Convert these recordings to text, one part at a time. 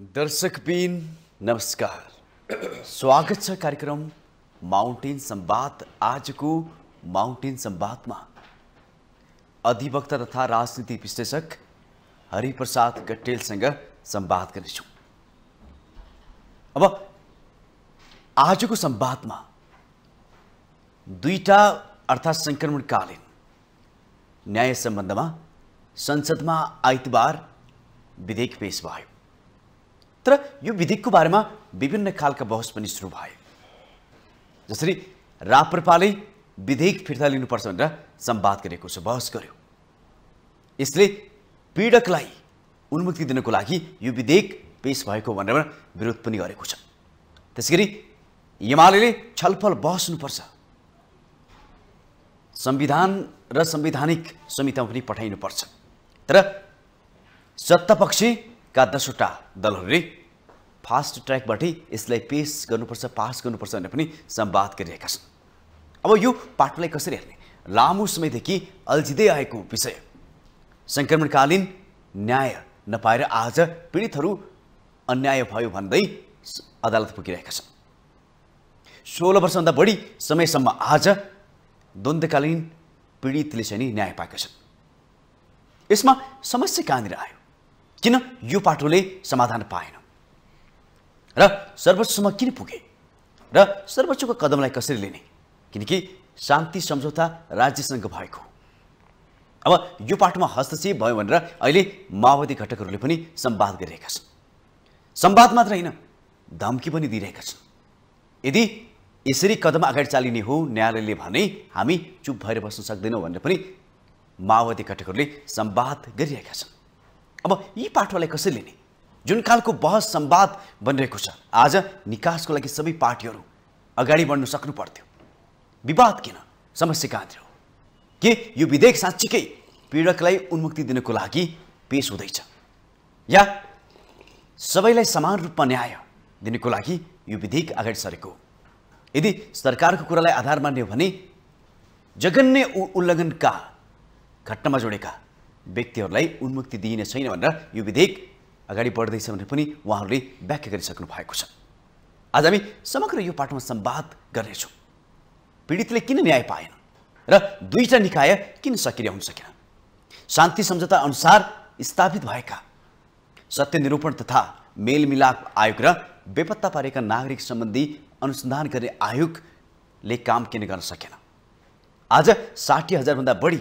दर्शक बीन नमस्कार स्वागत है कार्यक्रम आज को माउंटेन संवाद में अधिवक्ता तथा राजनीति विश्लेषक हरिप्रसाद गटेलसँग संवाद करने अब आज को संवाद में दुईटा अर्थात संक्रमण कालीन न्याय संबंध में संसद में आइतबार विधेयक पेश भो तर यो विधेयकको बारेमा विभिन्न खालका बहस पनि सुरु भए जसरी राप्रपाले विधेयक फिर्ता लिनुपर्छ भनेर सम्वाद गरेको छ बहस गर्यो यसले पीडकलाई उन्मुक्ति दिनको लागि यो विधेयक पेस भएको भनेर विरोध पनि गरेको छ त्यसै गरी एमाले छलफल हुनुपर्छ संविधान र संवैधानिक समितिमा पनि पठाइनुपर्छ तर सत्तापक्षी का दसवटा दलहरूले फास्ट ट्र्याकबाटै यसलाई पेस गर्नुपर्छ पास गर्नुपर्छ भनेर पनि सम्वाद गरिरहेका छन् अब यो पाठलाई कसरी हेर्ने लामो समयदेखि अल्झिँदै आएको विषय सङ्क्रमणकालीन न्याय नपाएर आज पीडितहरू अन्याय भयो भन्दै अदालत पुगिरहेका छन् सोह्र वर्षभन्दा बढी समयसम्म आज द्वन्द्वकालीन पीडितले चाहिँ न्याय पाएका छन् यसमा समस्या कहाँनिर आयो किन यो पाटोले समाधान पाएन र सर्वोच्चमा किन पुगे र सर्वोच्चको कदमलाई कसरी लिने किनकि शान्ति सम्झौता राज्यसँग भएको अब यो पाटोमा हस्तक्षेप भयो भनेर अहिले माओवादी घटकहरूले पनि सम्वाद गरिरहेका छन् सम्वाद मात्र होइन धम्की पनि दिइरहेका छन् यदि यसरी कदम अगाडि चालिने हो न्यायालयले भने हामी चुप भएर बस्न सक्दैनौँ भनेर पनि माओवादी घटकहरूले सम्वाद गरिरहेका छन् अब यी पाठोलाई कसरी लिने जुन खालको बहस सम्वाद बनिरहेको छ आज निकासको लागि सबै पार्टीहरू अगाडि बढ्नु सक्नु पर्थ्यो विवाद किन समस्या कहाँ थियो के यो विधेयक साँच्चीकै पीडकलाई उन्मुक्ति दिनको लागि पेस हुँदैछ या सबैलाई समान रूपमा न्याय दिनको लागि यो विधेयक अगाडि सरेको यदि सरकारको कुरालाई आधार मान्यो भने जगन्य उल्लङ्घनका घटनामा जोडेका व्यक्तिहरूलाई उन्मुक्ति दिइने छैन भनेर यो विधेयक अगाडि बढ्दैछ भनेर पनि उहाँहरूले व्याख्या गरिसक्नु भएको छ आज हामी समग्र यो पाठमा सम्वाद गर्नेछौँ पीडितले किन न्याय पाएन र दुईवटा निकाय किन सक्रिय हुन सकेन शान्ति सम्झौता अनुसार स्थापित भएका सत्य निरूपण तथा मेलमिलाप आयोग र बेपत्ता पारेका नागरिक सम्बन्धी अनुसन्धान गर्ने आयोगले काम किन गर्न सकेन आज साठी हजारभन्दा बढी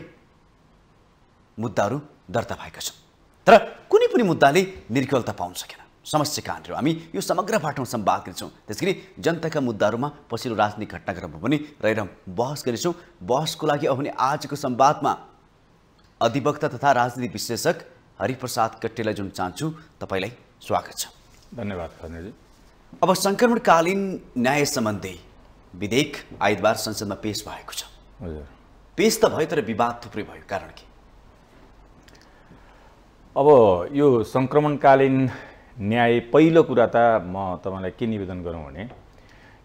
मुद्दाहरू दर्ता भएका छन् तर कुनै पनि मुद्दाले निर्कलता पाउन सकेन समस्या कहाँनिर हामी यो समग्र बाटोमा बात गर्छौँ त्यस गरी जनताका मुद्दाहरूमा पछिल्लो राजनीतिक घटनाक्रममा पनि रहेर बहस गर्नेछौँ बहसको लागि अब भने आजको संवादमा अधिवक्ता तथा राजनीति विश्लेषक हरिप्रसाद कट्टेलाई जुन चाहन्छु तपाईँलाई स्वागत छ धन्यवाद अब सङ्क्रमणकालीन न्याय सम्बन्धी विधेयक आइतबार संसदमा पेस भएको छ पेस त भयो तर विवाद थुप्रै भयो कारण के अब यो सङ्क्रमणकालीन न्याय पहिलो कुरा त म तपाईँलाई के निवेदन गरौँ भने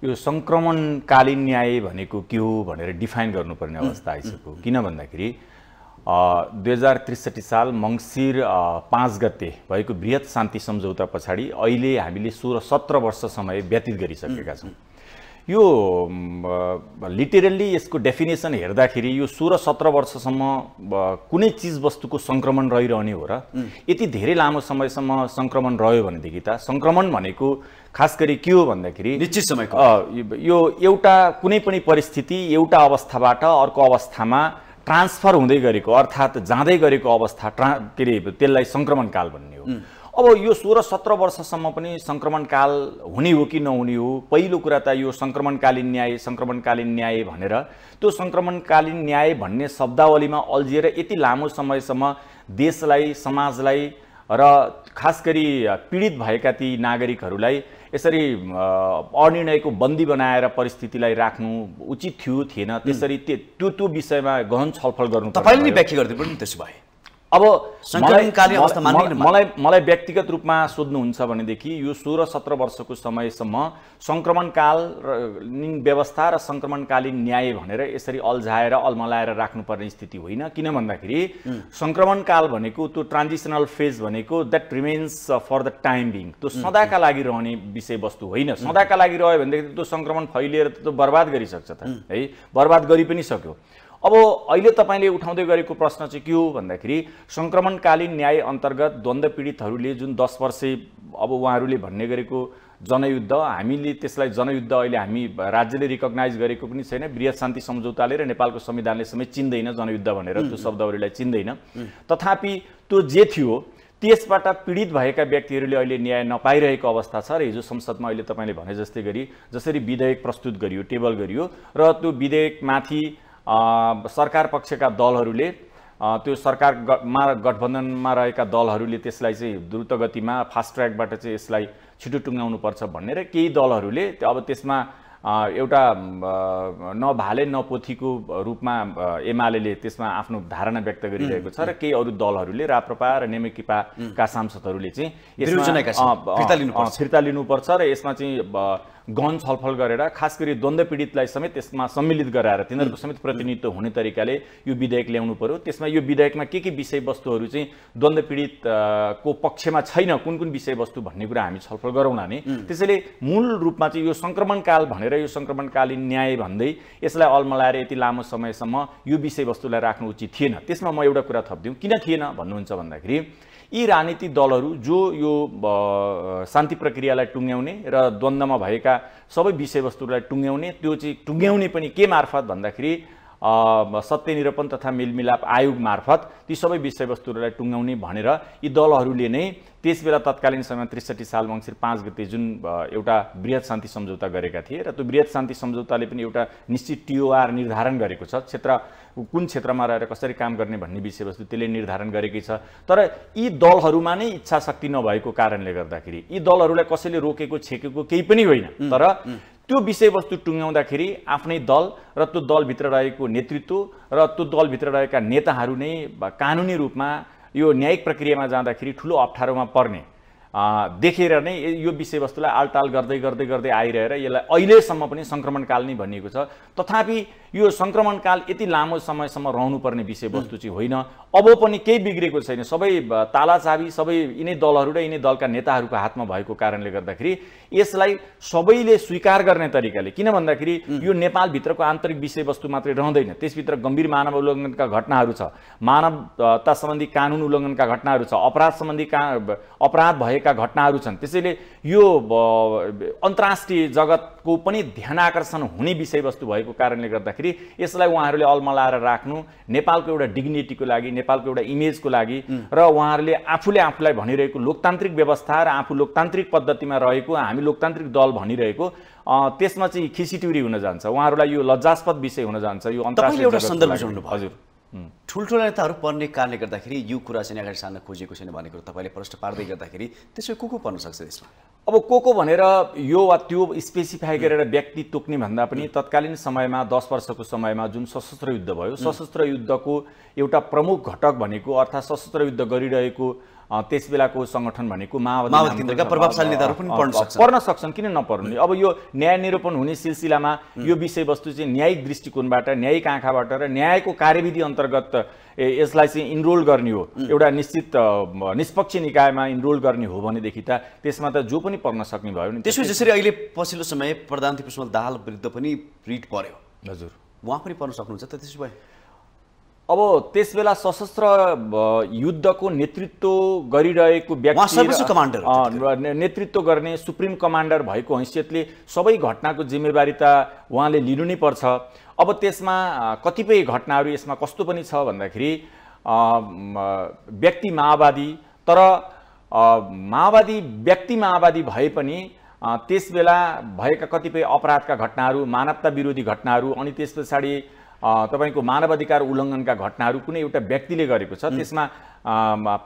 यो सङ्क्रमणकालीन न्याय भनेको के हो भनेर डिफाइन गर्नुपर्ने अवस्था आइसक्यो किन भन्दाखेरि दुई हजार त्रिसठी साल मङ्सिर पाँच गते भएको वृहत शान्ति सम्झौता पछाडि अहिले हामीले सोह्र सत्र वर्ष समय व्यतीत गरिसकेका छौँ यो लिटरली यसको डेफिनेसन हेर्दाखेरि यो सोह्र सत्र वर्षसम्म कुनै वस्तुको सङ्क्रमण रहिरहने हो र यति धेरै लामो समयसम्म सङ्क्रमण रह्यो भनेदेखि त सङ्क्रमण भनेको खास गरी के हो भन्दाखेरि निश्चित समय यो एउटा कुनै पनि परिस्थिति एउटा अवस्थाबाट अर्को अवस्थामा ट्रान्सफर हुँदै गरेको अर्थात् जाँदै गरेको अवस्था ट्रा के अरे त्यसलाई सङ्क्रमण काल भन्ने हो अब यो सोह्र सत्र वर्षसम्म पनि सङ्क्रमणकाल हुने हो कि नहुने हो पहिलो कुरा त यो सङ्क्रमणकालीन न्याय सङ्क्रमणकालीन न्याय भनेर त्यो सङ्क्रमणकालीन न्याय भन्ने शब्दावलीमा अल्झिएर यति लामो समयसम्म देशलाई समाजलाई र खास गरी पीडित भएका ती नागरिकहरूलाई यसरी अनिर्णयको बन्दी बनाएर परिस्थितिलाई राख्नु उचित थियो थिएन त्यसरी त्यो त्यो विषयमा गहन छलफल गर्नु तपाईँले नै व्याख्या गरिदिनु त्यसो भए अब अवस्था मलाई मलाई व्यक्तिगत रूपमा सोध्नुहुन्छ भनेदेखि यो सोह्र सत्र वर्षको समयसम्म र व्यवस्था र सङ्क्रमणकालीन न्याय भनेर यसरी अल्झाएर अल्मलाएर राख्नुपर्ने स्थिति होइन किन भन्दाखेरि सङ्क्रमणकाल भनेको त्यो ट्रान्जिसनल फेज भनेको that remains for the time being त्यो सदाका लागि रहने विषयवस्तु होइन सदाका लागि रह्यो भनेदेखि त्यो सङ्क्रमण फैलिएर त्यो बर्बाद गरिसक्छ त है बर्बाद गरि पनि सक्यो अब अहिले तपाईँले उठाउँदै गरेको प्रश्न चाहिँ के हो भन्दाखेरि सङ्क्रमणकालीन न्याय अन्तर्गत द्वन्द्व पीडितहरूले जुन दस वर्ष अब उहाँहरूले भन्ने गरेको जनयुद्ध हामीले त्यसलाई जनयुद्ध अहिले हामी राज्यले रिकग्नाइज गरेको पनि छैन वृहत शान्ति सम्झौताले र नेपालको संविधानले समेत चिन्दैन जनयुद्ध भनेर त्यो शब्दावलीलाई चिन्दैन तथापि त्यो जे थियो त्यसबाट पीडित भएका व्यक्तिहरूले अहिले न्याय नपाइरहेको अवस्था छ र हिजो संसदमा अहिले तपाईँले भने जस्तै गरी जसरी विधेयक प्रस्तुत गरियो टेबल गरियो र त्यो विधेयकमाथि सरकार पक्षका दलहरूले त्यो सरकारमा गठबन्धनमा रहेका दलहरूले त्यसलाई चाहिँ द्रुत गतिमा फास्ट ट्र्याकबाट चाहिँ यसलाई छिटो टुङ्गाउनुपर्छ भनेर केही दलहरूले अब त्यसमा एउटा नभाले नपोथीको रूपमा एमाले त्यसमा आफ्नो धारणा व्यक्त गरिरहेको छ र केही अरू दलहरूले राप्रपा र नेमेकिपाका सांसदहरूले चाहिँ फिर्ता लिनुपर्छ र यसमा चाहिँ गहन छलफल गरेर खास गरी द्वन्द्व पीडितलाई समेत त्यसमा सम्मिलित गराएर तिनीहरूको समेत प्रतिनिधित्व हुने तरिकाले यो विधेयक ल्याउनु पर्यो त्यसमा यो विधेयकमा के के विषयवस्तुहरू चाहिँ द्वन्द्व पीडितको पक्षमा छैन कुन कुन विषयवस्तु भन्ने कुरा हामी छलफल गरौँ नि त्यसैले मूल रूपमा चाहिँ यो सङ्क्रमणकाल भनेर यो सङ्क्रमणकालीन न्याय भन्दै यसलाई अलमलाएर यति लामो समयसम्म यो विषयवस्तुलाई राख्नु उचित थिएन त्यसमा म एउटा कुरा थपिदिउँ किन थिएन भन्नुहुन्छ भन्दाखेरि यी राजनीतिक दलहरू जो यो शान्ति प्रक्रियालाई टुङ्ग्याउने र द्वन्द्वमा भएका सबै विषयवस्तुलाई टुङ्ग्याउने त्यो चाहिँ टुङ्ग्याउने पनि के मार्फत भन्दाखेरि सत्य निरूपण तथा मेलमिलाप आयोग मार्फत ती सबै विषयवस्तुहरूलाई टुङ्गाउने भनेर यी दलहरूले नै त्यसबेला तत्कालीन समयमा त्रिसठी साल मङ्सिर पाँच गते जुन एउटा वृहत शान्ति सम्झौता गरेका थिए र त्यो वृहत शान्ति सम्झौताले पनि एउटा निश्चित टिओआर निर्धारण गरेको छ क्षेत्र कुन क्षेत्रमा रहेर कसरी काम गर्ने भन्ने विषयवस्तु त्यसले निर्धारण गरेकै छ तर यी दलहरूमा नै इच्छा शक्ति नभएको कारणले गर्दाखेरि यी दलहरूलाई कसैले रोकेको छेकेको केही पनि होइन तर त्यो विषयवस्तु टुङ्ग्याउँदाखेरि आफ्नै दल र त्यो दलभित्र रहेको नेतृत्व र त्यो दलभित्र रहेका नेताहरू नै कानुनी रूपमा यो न्यायिक प्रक्रियामा जाँदाखेरि ठुलो अप्ठ्यारोमा पर्ने देखेर नै यो विषयवस्तुलाई आलटाल गर्दै गर्दै गर्दै आइरहेर यसलाई अहिलेसम्म पनि सङ्क्रमणकाल नै भनिएको छ तथापि यो सङ्क्रमणकाल यति लामो समयसम्म रहनुपर्ने विषयवस्तु चाहिँ होइन अब पनि केही बिग्रेको छैन सबै तालाचाबी सबै यिनै दलहरू र यिनै दलका नेताहरूको हातमा भएको कारणले गर्दाखेरि यसलाई सबैले स्वीकार गर्ने तरिकाले किन भन्दाखेरि यो नेपालभित्रको आन्तरिक विषयवस्तु मात्रै रहँदैन त्यसभित्र गम्भीर मानव उल्लङ्घनका घटनाहरू छ मानवता सम्बन्धी कानुन उल्लङ्घनका घटनाहरू छ अपराध सम्बन्धी का अपराध भए भएका घटनाहरू छन् त्यसैले यो अन्तर्राष्ट्रिय जगतको पनि ध्यान आकर्षण हुने विषयवस्तु भएको कारणले गर्दाखेरि यसलाई उहाँहरूले अलमलाएर राख्नु नेपालको एउटा डिग्निटीको लागि नेपालको एउटा इमेजको लागि र उहाँहरूले आफूले आफूलाई भनिरहेको लोकतान्त्रिक व्यवस्था र आफू लोकतान्त्रिक पद्धतिमा रहेको हामी लोकतान्त्रिक दल भनिरहेको त्यसमा चाहिँ खिसिट्युरी हुन जान्छ उहाँहरूलाई यो लज्जास्पद विषय हुन जान्छ यो अन्तर्राष्ट्रिय एउटा हजुर ठुल्ठुला नेताहरू पर्ने कारणले गर्दाखेरि यो कुरा चाहिँ अगाडि सार्न खोजिएको छैन भन्ने कुरो तपाईँले प्रश्न पार्दै गर्दाखेरि त्यसो को को पर्न सक्छ त्यसमा अब को को भनेर यो वा त्यो स्पेसिफाई गरेर व्यक्ति तोक्ने भन्दा पनि तत्कालीन समयमा दस वर्षको समयमा जुन सशस्त्र युद्ध भयो सशस्त्र युद्धको एउटा प्रमुख घटक भनेको अर्थात् सशस्त्र युद्ध गरिरहेको त्यस बेलाको सङ्गठन भनेको माओवादी प्रभावशाली नेताहरू पनि पढ्न सक्छन् पढ्न सक्छन् किन नपर्नु अब यो न्याय निरूपण हुने सिलसिलामा यो विषयवस्तु चाहिँ न्यायिक दृष्टिकोणबाट न्यायिक आँखाबाट र न्यायको कार्यविधि अन्तर्गत यसलाई चाहिँ इनरोल गर्ने हो एउटा निश्चित निष्पक्ष निकायमा इनरोल गर्ने हो भनेदेखि त त्यसमा त जो पनि पर्न सक्ने भयो नि त्यसो जसरी अहिले पछिल्लो समय प्रधान पुष्पल दाहाल विरुद्ध पनि रिट पर्यो हजुर उहाँ पनि पर्न सक्नुहुन्छ त त्यसो भए अब त्यसबेला सशस्त्र युद्धको नेतृत्व गरिरहेको व्यक्ति कमान्डर नेतृत्व गर्ने सुप्रिम कमान्डर भएको हैसियतले सबै घटनाको जिम्मेवारी त उहाँले लिनु नै पर्छ अब त्यसमा कतिपय घटनाहरू यसमा कस्तो पनि छ भन्दाखेरि व्यक्ति माओवादी तर माओवादी व्यक्ति माओवादी भए पनि त्यसबेला भएका कतिपय अपराधका घटनाहरू मानवता विरोधी घटनाहरू अनि त्यस पछाडि तपाईँको मानवाधिकार उल्लङ्घनका घटनाहरू कुनै एउटा व्यक्तिले गरेको छ त्यसमा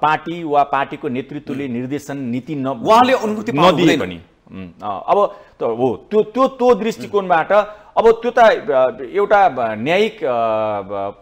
पार्टी वा पार्टीको नेतृत्वले निर्देशन नीति न उहाँले अनुमति नदिए पनि अब हो त्यो त्यो त्यो दृष्टिकोणबाट अब त्यो त एउटा न्यायिक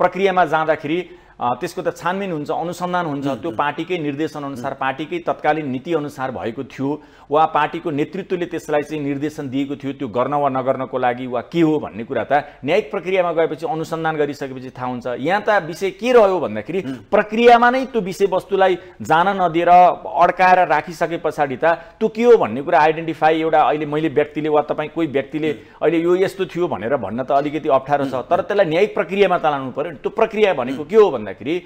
प्रक्रियामा जाँदाखेरि त्यसको त छानबिन हुन्छ अनुसन्धान हुन्छ त्यो पार्टीकै निर्देशन अनुसार पार्टीकै तत्कालीन अनुसार भएको थियो वा पार्टीको नेतृत्वले त्यसलाई चाहिँ निर्देशन दिएको थियो त्यो गर्न वा नगर्नको लागि वा के हो भन्ने कुरा त न्यायिक प्रक्रियामा गएपछि अनुसन्धान गरिसकेपछि थाहा हुन्छ यहाँ त विषय के रह्यो भन्दाखेरि प्रक्रियामा नै त्यो विषयवस्तुलाई जान नदिएर अड्काएर राखिसके पछाडि त त्यो के हो भन्ने कुरा आइडेन्टिफाई एउटा अहिले मैले व्यक्तिले वा तपाईँ कोही व्यक्तिले अहिले यो यस्तो थियो भनेर भन्न त अलिकति अप्ठ्यारो छ तर त्यसलाई न्यायिक प्रक्रियामा त लानु पऱ्यो त्यो प्रक्रिया भनेको के हो भन्दाखेरि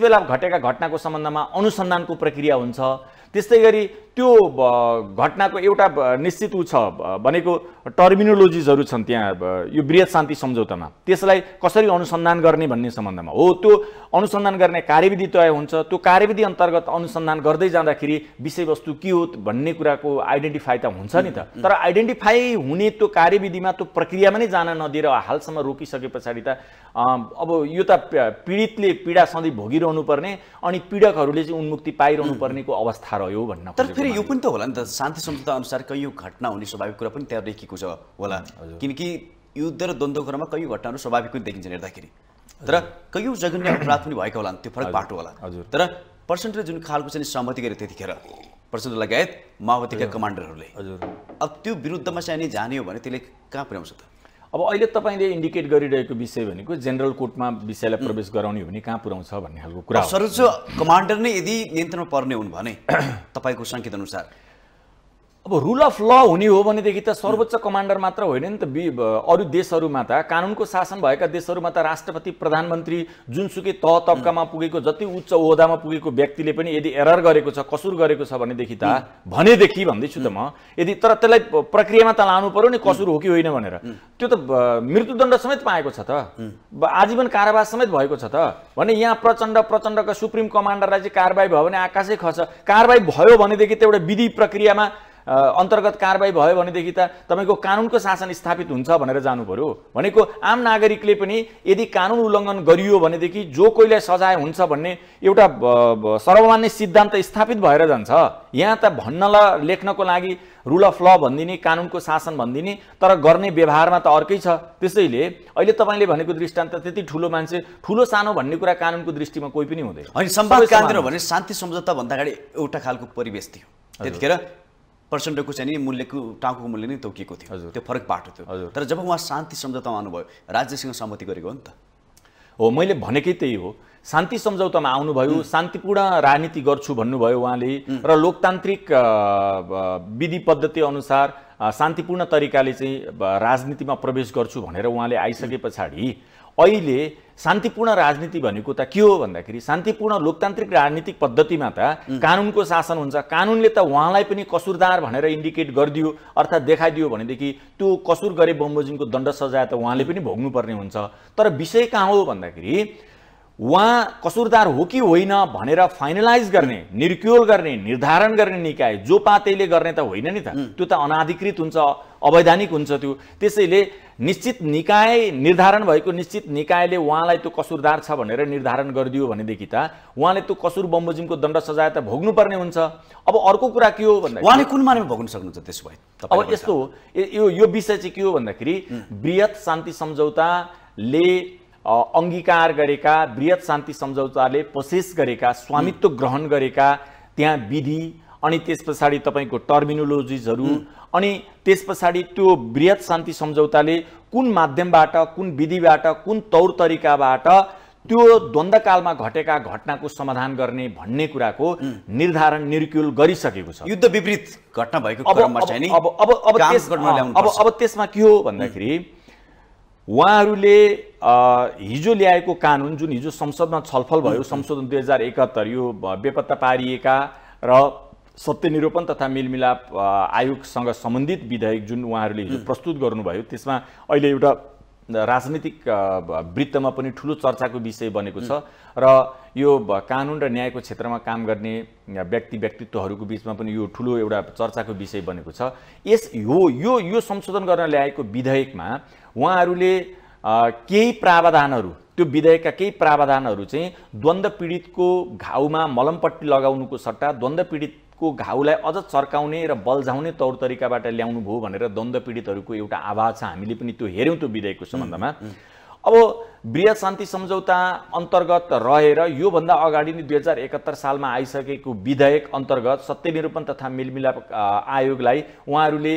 बेला घटेका घटनाको सम्बन्धमा अनुसन्धानको प्रक्रिया हुन्छ त्यस्तै गरी त्यो घटनाको एउटा निश्चित ऊ छ भनेको टर्मिनोलोजिजहरू छन् त्यहाँ यो वृहत शान्ति सम्झौतामा त्यसलाई कसरी अनुसन्धान गर्ने भन्ने सम्बन्धमा हो त्यो अनुसन्धान गर्ने कार्यविधि तय हुन्छ त्यो कार्यविधि अन्तर्गत अनुसन्धान गर्दै जाँदाखेरि विषयवस्तु के हो भन्ने कुराको आइडेन्टिफाई त हुन्छ नि त तर आइडेन्टिफाई हुने त्यो कार्यविधिमा त्यो प्रक्रियामा नै जान नदिएर हालसम्म रोकिसके पछाडि त अब यो त पीडितले पीडा सधैँ भोगिरहनु पर्ने अनि पीडकहरूले चाहिँ उन्मुक्ति पाइरहनु पर्नेको अवस्था रह्यो भन्न फेरि यो पनि त होला नि त शान्ति सम्झौता अनुसार कैयौँ घटना हुने स्वाभाविक कुरा पनि त्यहाँ लेखिएको छ होला किनकि युद्ध र द्वन्द्वको क्रममा कैयौँ घटनाहरू स्वाभाविक पनि देखिन्छन् हेर्दाखेरि तर कैयौँ जघन्य अपराध पनि भएको होला नि त्यो फरक बाटो होला तर प्रचण्डले जुन खालको चाहिँ सहमति गरे त्यतिखेर प्रचण्ड लगायत माओवादीका कमान्डरहरूले हजुर अब त्यो विरुद्धमा चाहिँ जाने हो भने त्यसले कहाँ पुर्याउँछ त अब अहिले तपाईँले इन्डिकेट गरिरहेको विषय भनेको जेनरल कोर्टमा विषयलाई प्रवेश गराउने भने कहाँ पुऱ्याउँछ भन्ने खालको कुरा सर्वोच्च कमान्डर नै यदि नियन्त्रणमा पर्ने हुन् भने तपाईँको सङ्केत अनुसार अब रुल अफ ल हुने हो भनेदेखि त सर्वोच्च कमान्डर मात्र होइन नि त अरू देशहरूमा त कानुनको शासन भएका देशहरूमा त राष्ट्रपति प्रधानमन्त्री जुनसुकै तह तब्कामा पुगेको जति उच्च ओहदामा पुगेको व्यक्तिले पनि यदि एरर गरेको छ कसुर गरेको छ भनेदेखि त भनेदेखि भन्दैछु त म यदि तर त्यसलाई प्रक्रियामा त लानु पर्यो नि कसुर हो कि होइन भनेर त्यो त मृत्युदण्ड समेत पाएको छ त आजीवन कारावास समेत भएको छ त भने यहाँ प्रचण्ड प्रचण्डका सुप्रिम कमान्डरलाई चाहिँ कारवाही भयो भने आकाशै खस्छ कारवाही भयो भनेदेखि त एउटा विधि प्रक्रियामा अन्तर्गत कारवाही भयो भनेदेखि त तपाईँको कानुनको शासन स्थापित हुन्छ भनेर जानु पऱ्यो भनेको आम नागरिकले पनि यदि कानुन उल्लङ्घन गरियो भनेदेखि जो कोहीलाई सजाय हुन्छ भन्ने एउटा सर्वमान्य सिद्धान्त स्थापित भएर जान्छ यहाँ त भन्न लेख्नको लागि रुल अफ ल भनिदिने कानुनको शासन भनिदिने तर गर्ने व्यवहारमा त अर्कै छ त्यसैले अहिले तपाईँले भनेको दृष्टान्त त्यति ठुलो मान्छे ठुलो सानो भन्ने कुरा कानुनको दृष्टिमा कोही पनि हुँदैन होइन भने शान्ति सम्झौता भन्दा अगाडि एउटा खालको परिवेश थियो त्यतिखेर पर्सेन्टको चाहिँ नि मूल्यको टाउको मूल्य नै तोकिएको थियो हजुर त्यो फरक बाटो थियो हजुर तर जब उहाँ शान्ति सम्झौतामा आउनुभयो राज्यसँग सहमति गरेको हो नि त हो मैले भनेकै त्यही हो शान्ति सम्झौतामा आउनुभयो शान्तिपूर्ण राजनीति गर्छु भन्नुभयो उहाँले र लोकतान्त्रिक विधि पद्धति अनुसार शान्तिपूर्ण तरिकाले चाहिँ राजनीतिमा प्रवेश गर्छु भनेर उहाँले आइसके पछाडि अहिले शान्तिपूर्ण राजनीति भनेको त के हो भन्दाखेरि शान्तिपूर्ण लोकतान्त्रिक राजनीतिक पद्धतिमा त कानुनको शासन हुन्छ कानुनले त उहाँलाई पनि कसुरदार भनेर इन्डिकेट गरिदियो अर्थात् देखाइदियो भनेदेखि त्यो कसुर गरे बमोजिमको दण्ड सजाय त उहाँले पनि भोग्नुपर्ने हुन्छ तर विषय कहाँ हो भन्दाखेरि उहाँ कसुरदार हो कि होइन भनेर फाइनलाइज गर्ने निर्क्योल गर्ने निर्धारण गर्ने निकाय जो पातेले गर्ने त होइन नि त त्यो त अनाधिकृत हुन्छ अवैधानिक हुन्छ त्यो त्यसैले निश्चित निकाय निर्धारण भएको निश्चित निकायले उहाँलाई त्यो कसुरदार छ भनेर निर्धारण गरिदियो भनेदेखि त उहाँले त्यो कसुर बमोजिमको दण्ड सजाय त भोग्नुपर्ने हुन्छ अब अर्को कुरा के हो भन्दा उहाँले कुन मानेमा भोग्न सक्नुहुन्छ त्यसो भए अब यस्तो हो यो यो विषय चाहिँ के हो भन्दाखेरि वृहत शान्ति सम्झौताले अङ्गीकार गरेका वृहत शान्ति सम्झौताले प्रोसेस गरेका स्वामित्व ग्रहण गरेका त्यहाँ विधि अनि त्यस पछाडि तपाईँको टर्मिनोलोजिजहरू अनि त्यस पछाडि त्यो वृहत शान्ति सम्झौताले कुन माध्यमबाट कुन विधिबाट कुन तौर तरिकाबाट त्यो द्वन्द्वकालमा घटेका घटनाको समाधान गर्ने भन्ने कुराको निर्धारण निर्क्युल गरिसकेको छ युद्ध विपरीत घटना भएको अब अब अब त्यसमा के हो भन्दाखेरि उहाँहरूले हिजो ल्याएको कानुन जुन हिजो संसदमा छलफल भयो संशोधन दुई हजार एकात्तर यो बेपत्ता पारिएका र सत्यनिरूपण तथा मेलमिलाप आयोगसँग सम्बन्धित विधेयक जुन उहाँहरूले हिजो प्रस्तुत गर्नुभयो त्यसमा अहिले एउटा राजनीतिक वृत्तमा पनि ठुलो चर्चाको विषय बनेको छ र यो कानुन र न्यायको क्षेत्रमा काम गर्ने व्यक्ति व्यक्तित्वहरूको बिचमा पनि यो ठुलो एउटा चर्चाको विषय बनेको छ यस यो यो यो संशोधन गर्न ल्याएको विधेयकमा उहाँहरूले केही प्रावधानहरू त्यो विधेयकका केही प्रावधानहरू चाहिँ द्वन्द्व पीडितको घाउमा मलमपट्टी लगाउनुको सट्टा द्वन्द्व पीडित को घाउलाई अझ चर्काउने र बल्झाउने तौर तरिकाबाट ल्याउनु भयो भनेर द्वन्द पीडितहरूको एउटा आवाज छ हामीले पनि त्यो हेऱ्यौँ त्यो विधेयकको सम्बन्धमा अब वृहत शान्ति सम्झौता अन्तर्गत रहेर योभन्दा अगाडि नै दुई हजार एकात्तर सालमा आइसकेको विधेयक अन्तर्गत सत्यनिरूपण तथा मेलमिलाप आयोगलाई उहाँहरूले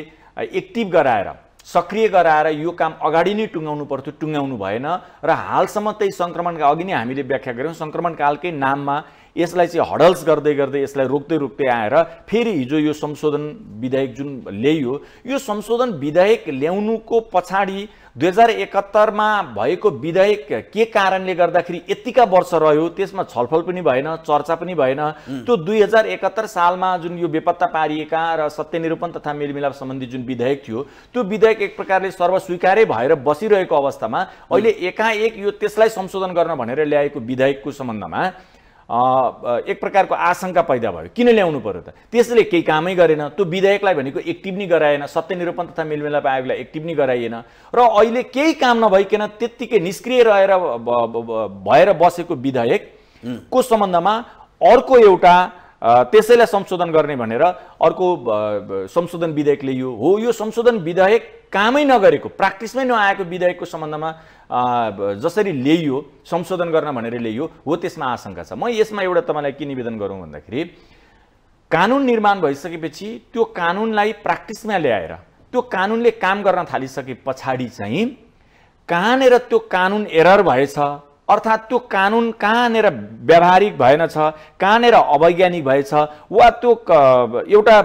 एक्टिभ गराएर सक्रिय गराएर यो काम अगाडि नै टुङ्गाउनु पर्थ्यो टुङ्गाउनु भएन र हालसम्म त्यही सङ्क्रमणका अघि नै हामीले व्याख्या गऱ्यौँ सङ्क्रमणकालकै नाममा यसलाई चाहिँ हडल्स गर्दै गर्दै यसलाई रोक्दै रोक्दै आएर फेरि हिजो यो संशोधन विधेयक जुन ल्याइयो यो संशोधन विधेयक ल्याउनुको पछाडि दुई हजार एकहत्तरमा भएको विधेयक के कारणले गर्दाखेरि यतिका वर्ष रह्यो त्यसमा छलफल पनि भएन चर्चा पनि भएन त्यो दुई हजार एकहत्तर सालमा जुन यो बेपत्ता पारिएका र सत्यनिरूपण तथा मेलमिलाप सम्बन्धी जुन विधेयक थियो त्यो विधेयक एक प्रकारले सर्वस्वीकारै भएर बसिरहेको अवस्थामा अहिले एकाएक यो त्यसलाई संशोधन गर्न भनेर ल्याएको विधेयकको सम्बन्धमा एक प्रकारको आशंका पैदा भयो किन ल्याउनु पर्यो त त्यसले केही कामै गरेन त्यो विधेयकलाई भनेको एक्टिभ नै गराएन सत्यनिरूपण तथा मेलमिलाप आयोगलाई एक्टिभ नै गराइएन र अहिले केही काम नभइकन त्यत्तिकै निष्क्रिय रहेर भएर बसेको को सम्बन्धमा अर्को एउटा त्यसैलाई संशोधन गर्ने भनेर अर्को संशोधन विधेयक यो हो यो संशोधन विधेयक कामै नगरेको प्र्याक्टिसमै नआएको विधेयकको सम्बन्धमा जसरी ल्याइयो संशोधन गर्न भनेर ल्याइयो हो त्यसमा आशंका छ म यसमा एउटा तपाईँलाई के निवेदन गरौँ भन्दाखेरि कानुन निर्माण भइसकेपछि त्यो कानुनलाई प्र्याक्टिसमा ल्याएर त्यो कानुनले काम गर्न थालिसके पछाडि चाहिँ कहाँनिर त्यो कानुन एरर भएछ अर्थात् त्यो कानुन कहाँनिर व्यावहारिक छ कहाँनिर अवैज्ञानिक भएछ वा त्यो एउटा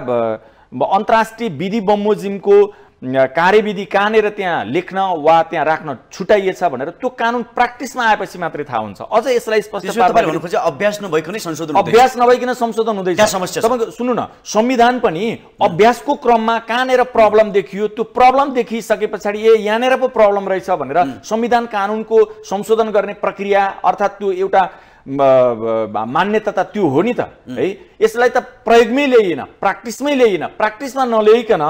अन्तर्राष्ट्रिय विधि बमोजिमको कार्यविधि कहाँनिर त्यहाँ लेख्न वा त्यहाँ राख्न छुट्याइएछ भनेर त्यो कानुन प्र्याक्टिसमा आएपछि मात्रै थाहा हुन्छ अझ यसलाई स्पष्ट अभ्यास संशोधन अभ्यास नभइकन संशोधन हुँदैछ समस्या तपाईँको सुन्नु न संविधान पनि अभ्यासको क्रममा कहाँनिर प्रब्लम देखियो त्यो प्रब्लम देखिसके पछाडि ए यहाँनिर पो प्रब्लम रहेछ भनेर संविधान कानुनको संशोधन गर्ने प्रक्रिया अर्थात् त्यो एउटा मान्यता त त्यो हो नि त है यसलाई त प्रयोगमै ल्याइएन प्र्याक्टिसमै ल्याइएन प्र्याक्टिसमा नल्याइकन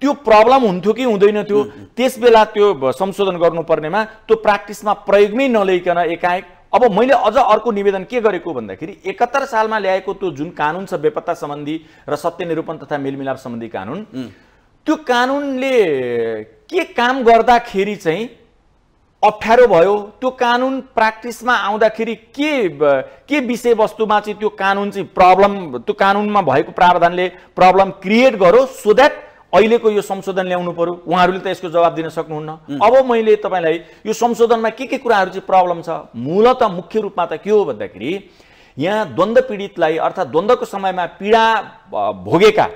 त्यो प्रब्लम हुन्थ्यो कि हुँदैन थियो त्यस बेला त्यो संशोधन गर्नुपर्नेमा त्यो प्र्याक्टिसमा प्रयोगमै नलिकन एकाएक अब मैले अझ अर्को निवेदन के गरेको भन्दाखेरि एकात्तर सालमा ल्याएको त्यो जुन कानुन छ बेपत्ता सम्बन्धी र सत्यनिरूपण तथा मेलमिलाप सम्बन्धी कानुन त्यो कानुनले के काम गर्दाखेरि चाहिँ अप्ठ्यारो भयो त्यो कानुन प्र्याक्टिसमा आउँदाखेरि के के विषयवस्तुमा चाहिँ त्यो कानुन चाहिँ प्रब्लम त्यो कानुनमा भएको प्रावधानले प्रब्लम क्रिएट गर्यो सो द्याट अहिलेको यो संशोधन ल्याउनु पर्यो उहाँहरूले त यसको जवाब दिन सक्नुहुन्न अब मैले तपाईँलाई यो संशोधनमा के के कुराहरू चाहिँ प्रब्लम छ मूलत मुख्य रूपमा त के हो भन्दाखेरि यहाँ द्वन्द पीडितलाई अर्थात् द्वन्द्वको समयमा पीडा भोगेका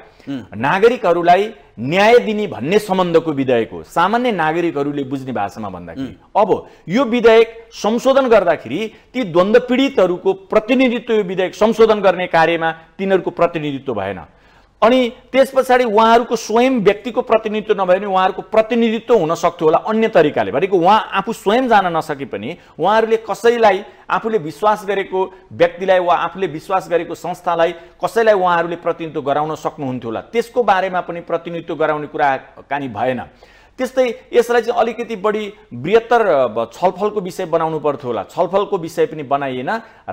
नागरिकहरूलाई न्याय दिने भन्ने सम्बन्धको विधेयक हो सामान्य नागरिकहरूले बुझ्ने भाषामा भन्दाखेरि अब यो विधेयक संशोधन गर्दाखेरि ती द्वन्द्व पीडितहरूको प्रतिनिधित्व यो विधेयक संशोधन गर्ने कार्यमा तिनीहरूको प्रतिनिधित्व भएन अनि त्यस पछाडि उहाँहरूको स्वयं व्यक्तिको प्रतिनिधित्व नभए पनि उहाँहरूको प्रतिनिधित्व हुन सक्थ्यो होला अन्य तरिकाले भनेको उहाँ आफू स्वयं जान नसके पनि उहाँहरूले कसैलाई आफूले विश्वास गरेको व्यक्तिलाई वा आफूले विश्वास गरेको संस्थालाई कसैलाई उहाँहरूले प्रतिनिधित्व गराउन सक्नुहुन्थ्यो होला त्यसको बारेमा पनि प्रतिनिधित्व गराउने कुरा कानी भएन त्यस्तै यसलाई चाहिँ अलिकति बढी बृहत्तर छलफलको विषय बनाउनु पर्थ्यो होला छलफलको विषय पनि बनाइएन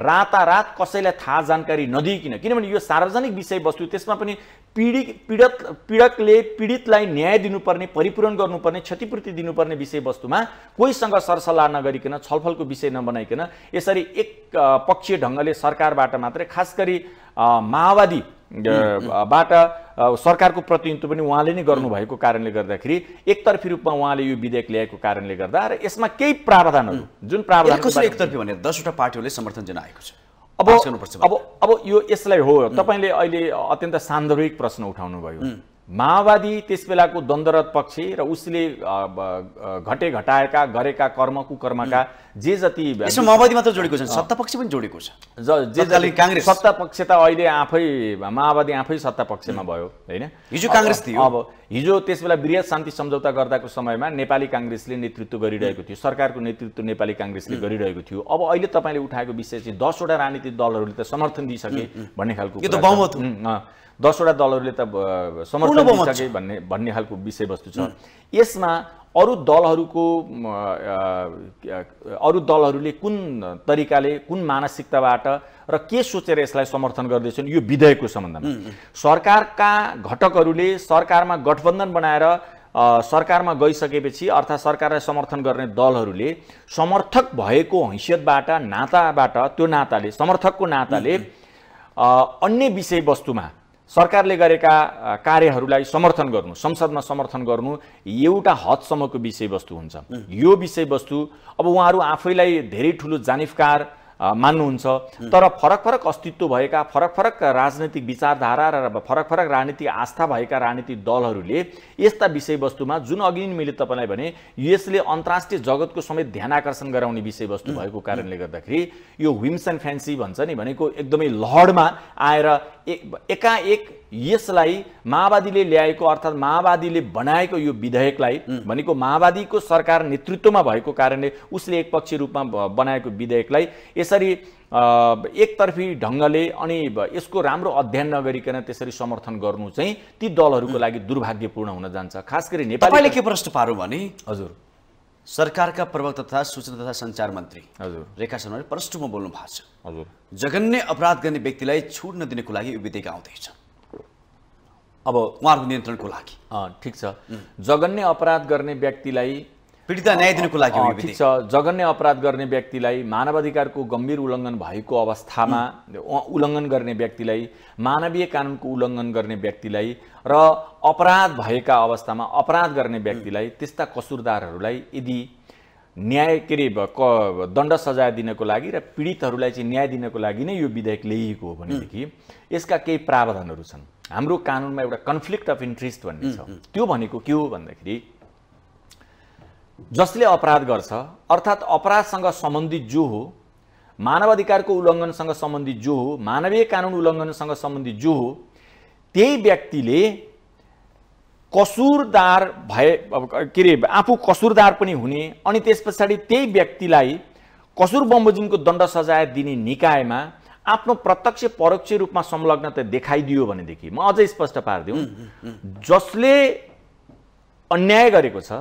रातारात कसैलाई थाहा जानकारी नदिइकन किनभने यो सार्वजनिक विषयवस्तु त्यसमा पनि पीडित पीडित पीडकले पीडितलाई न्याय दिनुपर्ने परिपूरण गर्नुपर्ने क्षतिपूर्ति दिनुपर्ने विषयवस्तुमा कोहीसँग सरसल्लाह नगरिकन छलफलको विषय नबनाइकन यसरी एक पक्षीय ढङ्गले सरकारबाट मात्रै खास गरी माओवादी बाट सरकारको प्रतिनिधित्व पनि उहाँले नै गर्नुभएको कारणले गर्दाखेरि एकतर्फी रूपमा उहाँले यो विधेयक ल्याएको कारणले गर्दा र यसमा केही प्रावधानहरू जुन प्रावधान एकतर्फी भनेर दसवटा पार्टीहरूले समर्थन जनाएको छ अब अब अब यो यसलाई हो तपाईँले अहिले अत्यन्त सान्दर्भिक प्रश्न उठाउनुभयो माओवादी त्यस बेलाको द्वन्द्वरत पक्ष र उसले घटे घटाएका गरेका कर्म कुकर्मका जे जति माओवादी मात्र जोडेको छ सत्ता पक्ष पनि जोडेको छ जे काङ्ग्रेस सत्ता पक्ष त अहिले आफै माओवादी आफै सत्ता पक्षमा भयो होइन हिजो काङ्ग्रेस थियो अब हिजो त्यस बेला वृहत शान्ति सम्झौता गर्दाको समयमा नेपाली काङ्ग्रेसले नेतृत्व गरिरहेको थियो सरकारको नेतृत्व नेपाली काङ्ग्रेसले गरिरहेको थियो अब अहिले तपाईँले उठाएको विषय चाहिँ दसवटा राजनीतिक दलहरूले त समर्थन दिइसके भन्ने खालको बहुमत दसवटा दलहरूले त समर्थन दिइसके भन्ने भन्ने खालको विषयवस्तु छ यसमा अरू दलहरूको अरू दलहरूले कुन तरिकाले कुन मानसिकताबाट र के सोचेर यसलाई समर्थन गर्दैछन् यो विधेयकको सम्बन्धमा सरकारका घटकहरूले सरकारमा गठबन्धन बनाएर सरकारमा गइसकेपछि अर्थात् सरकारलाई समर्थन गर्ने दलहरूले समर्थक भएको हैसियतबाट नाताबाट त्यो नाताले समर्थकको नाताले अन्य विषयवस्तुमा सरकारले गरेका कार्यहरूलाई समर्थन गर्नु संसदमा समर्थन गर्नु एउटा हदसम्मको विषयवस्तु हुन्छ यो विषयवस्तु अब उहाँहरू आफैलाई धेरै ठुलो जानिफकार मान्नुहुन्छ तर फरक फरक अस्तित्व भएका फरक फरक राजनैतिक विचारधारा र फरक फरक राजनीतिक आस्था भएका राजनीतिक दलहरूले यस्ता विषयवस्तुमा जुन अघि नै मैले तपाईँलाई भने यसले अन्तर्राष्ट्रिय जगतको समेत ध्यान आकर्षण गराउने विषयवस्तु भएको कारणले गर्दाखेरि यो विम्स एन्ड फ्यान्सी भन्छ नि भनेको एकदमै लहरमा आएर एकाएक यसलाई माओवादीले ल्याएको अर्थात् माओवादीले बनाएको यो विधेयकलाई भनेको माओवादीको सरकार नेतृत्वमा भएको कारणले उसले एकपक्षीय रूपमा बनाएको विधेयकलाई यसरी एकतर्फी ढङ्गले अनि यसको राम्रो अध्ययन नगरिकन त्यसरी समर्थन गर्नु चाहिँ ती दलहरूको लागि दुर्भाग्यपूर्ण हुन जान्छ खास गरी नेपालले के प्रश्न पारौँ भने हजुर सरकारका प्रवक्ता तथा सूचना तथा सञ्चार मन्त्री हजुर रेखा शर्माले प्रश्नमा बोल्नु भएको छ हजुर जघन्य अपराध गर्ने व्यक्तिलाई छुट नदिनको लागि यो विधेयक आउँदैछ अब उहाँहरूको नियन्त्रणको लागि ठिक छ जघन्य अपराध गर्ने व्यक्तिलाई पीडितलाई न्याय दिनको लागि ठिक छ जघन्य अपराध गर्ने व्यक्तिलाई मानवाधिकारको गम्भीर उल्लङ्घन भएको अवस्थामा उल्लङ्घन गर्ने व्यक्तिलाई मानवीय कानुनको उल्लङ्घन गर्ने व्यक्तिलाई र अपराध भएका अवस्थामा अपराध गर्ने व्यक्तिलाई त्यस्ता कसुरदारहरूलाई यदि न्याय के अरे दण्ड सजाय दिनको लागि र पीडितहरूलाई चाहिँ न्याय दिनको लागि नै यो विधेयक ल्याइएको हो भनेदेखि यसका केही प्रावधानहरू छन् हाम्रो कानुनमा एउटा कन्फ्लिक्ट अफ इन्ट्रेस्ट भन्ने छ त्यो भनेको के हो भन्दाखेरि जसले अपराध गर्छ अर्थात् अपराधसँग सम्बन्धित जो हो मानवाधिकारको उल्लङ्घनसँग सम्बन्धित जो हो मानवीय कानुन उल्लङ्घनसँग सम्बन्धित जो हो त्यही व्यक्तिले कसुरदार भए के अरे आफू कसुरदार पनि हुने अनि त्यस पछाडि त्यही व्यक्तिलाई कसुर बमोजिमको दण्ड सजाय दिने निकायमा आफ्नो प्रत्यक्ष परोक्ष रूपमा संलग्नता देखाइदियो भनेदेखि म अझै स्पष्ट पारिदिउँ जसले अन्याय गरेको छ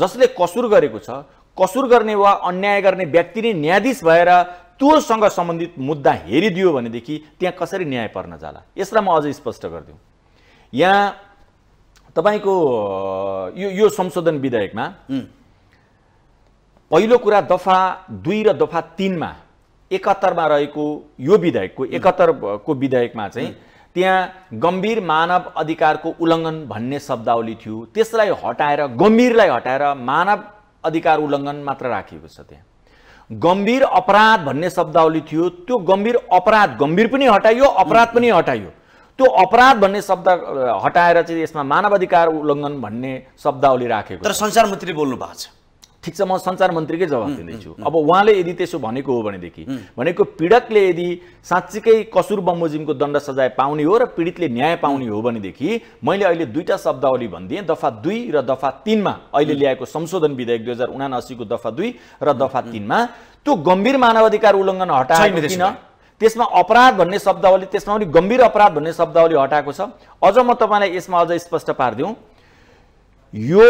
जसले कसुर गरेको छ कसुर गर्ने वा अन्याय गर्ने व्यक्ति नै न्यायाधीश भएर त्योसँग सम्बन्धित मुद्दा हेरिदियो भनेदेखि त्यहाँ कसरी न्याय पर्न जाला यसलाई म अझै स्पष्ट गरिदिउँ यहाँ तपाईँको यो यो संशोधन विधेयकमा पहिलो कुरा दफा दुई र दफा तिनमा एकात्तरमा रहेको यो विधेयकको एकात्तरको विधेयकमा चाहिँ त्यहाँ गम्भीर मानव अधिकारको उल्लङ्घन भन्ने शब्दावली थियो त्यसलाई हटाएर गम्भीरलाई हटाएर मानव अधिकार उल्लङ्घन मात्र राखिएको छ त्यहाँ गम्भीर अपराध भन्ने शब्दावली थियो त्यो गम्भीर अपराध गम्भीर पनि हटाइयो अपराध पनि हटाइयो त्यो अपराध भन्ने शब्द हटाएर चाहिँ यसमा मानव अधिकार उल्लङ्घन भन्ने शब्दावली राखेको तर संसार मन्त्री बोल्नु भएको छ ठिक छ म सञ्चार मन्त्रीकै जवाब दिँदैछु अब उहाँले यदि त्यसो भनेको हो भनेदेखि भनेको पीडकले यदि साँच्चीकै कसुर बमोजिमको दण्ड सजाय पाउने हो र पीडितले न्याय पाउने हो भनेदेखि मैले अहिले दुईवटा शब्दावली भनिदिएँ दफा दुई र दफा तिनमा अहिले ल्याएको संशोधन विधेयक दुई हजार उनासीको दफा दुई र दफा तिनमा त्यो गम्भीर मानवाधिकार उल्लङ्घन हटाएको किन त्यसमा अपराध भन्ने शब्दावली त्यसमा पनि गम्भीर अपराध भन्ने शब्दावली हटाएको छ अझ म तपाईँलाई यसमा अझ स्पष्ट पारिदिउँ यो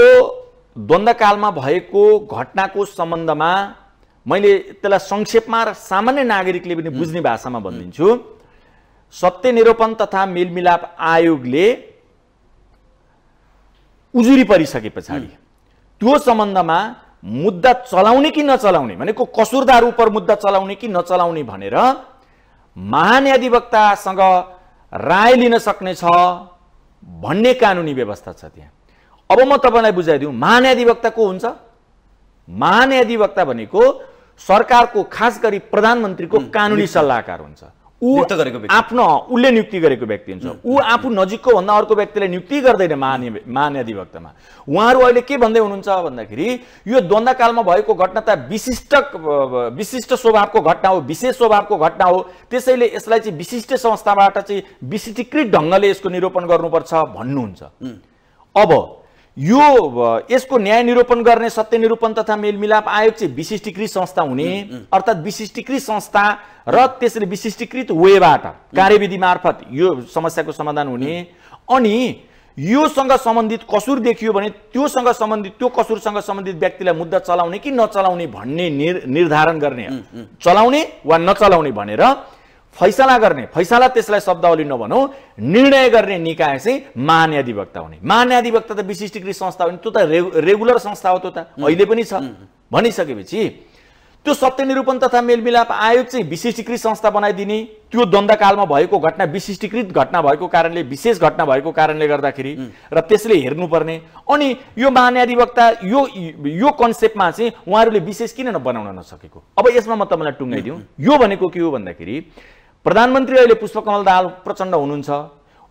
द्वन्द्वकालमा भएको घटनाको सम्बन्धमा मैले त्यसलाई संक्षेपमा र सामान्य नागरिकले पनि बुझ्ने भाषामा भनिदिन्छु सत्य निरूपण तथा मेलमिलाप आयोगले उजुरी परिसके पछाडि त्यो सम्बन्धमा मुद्दा चलाउने कि नचलाउने भनेको कसुरदार उप मुद्दा चलाउने कि नचलाउने भनेर महान्याधिवक्तासँग राय लिन सक्नेछ भन्ने कानुनी व्यवस्था छ त्यहाँ अब म तपाईँलाई बुझाइदिउँ महान्याधिवक्ता को हुन्छ महान्याधिवक्ता भनेको सरकारको खास गरी प्रधानमन्त्रीको कानुनी सल्लाहकार हुन्छ ऊ आफ्नो उसले नियुक्ति गरेको व्यक्ति हुन्छ ऊ आफू नजिकको भन्दा अर्को व्यक्तिले नियुक्ति गर्दैन महान्याधिवक्तामा उहाँहरू अहिले के भन्दै हुनुहुन्छ भन्दाखेरि यो द्वन्द्वकालमा भएको घटना त विशिष्ट विशिष्ट स्वभावको घटना हो विशेष स्वभावको घटना हो त्यसैले यसलाई चाहिँ विशिष्ट संस्थाबाट चाहिँ विशिष्टीकृत ढङ्गले यसको निरूपण गर्नुपर्छ भन्नुहुन्छ अब यो यसको न्याय निरूपण गर्ने सत्य निरूपण तथा मेलमिलाप आयोग चाहिँ विशिष्टीकृत संस्था हुने अर्थात् विशिष्टीकृत संस्था र त्यसरी विशिष्टीकृत वेबाट कार्यविधि मार्फत यो समस्याको समाधान हुने अनि योसँग सम्बन्धित कसुर देखियो भने त्योसँग सम्बन्धित त्यो कसुरसँग सम्बन्धित व्यक्तिलाई मुद्दा चलाउने कि नचलाउने भन्ने निर् निर्धारण गर्ने चलाउने वा नचलाउने भनेर फैसला गर्ने फैसला त्यसलाई शब्दावली नभनौँ निर्णय गर्ने निकाय चाहिँ महान्याधिवक्ता हुने महान्याधिवक्ता त विशिष्टीकृत संस्था हो नि त्यो त रेगुलर संस्था हो त्यो त अहिले पनि छ भनिसकेपछि त्यो सत्य निरूपण तथा मेलमिलाप आयोग चाहिँ विशिष्टीकृत संस्था बनाइदिने त्यो द्वन्द्वकालमा भएको घटना विशिष्टीकृत घटना भएको कारणले विशेष घटना भएको कारणले गर्दाखेरि र त्यसले हेर्नुपर्ने अनि यो महान्याधिवक्ता यो यो कन्सेप्टमा चाहिँ उहाँहरूले विशेष किन नबनाउन नसकेको अब यसमा म तपाईँलाई टुङ्गाइदिउँ यो भनेको के हो भन्दाखेरि प्रधानमन्त्री अहिले पुष्पकमल दाहाल प्रचण्ड हुनुहुन्छ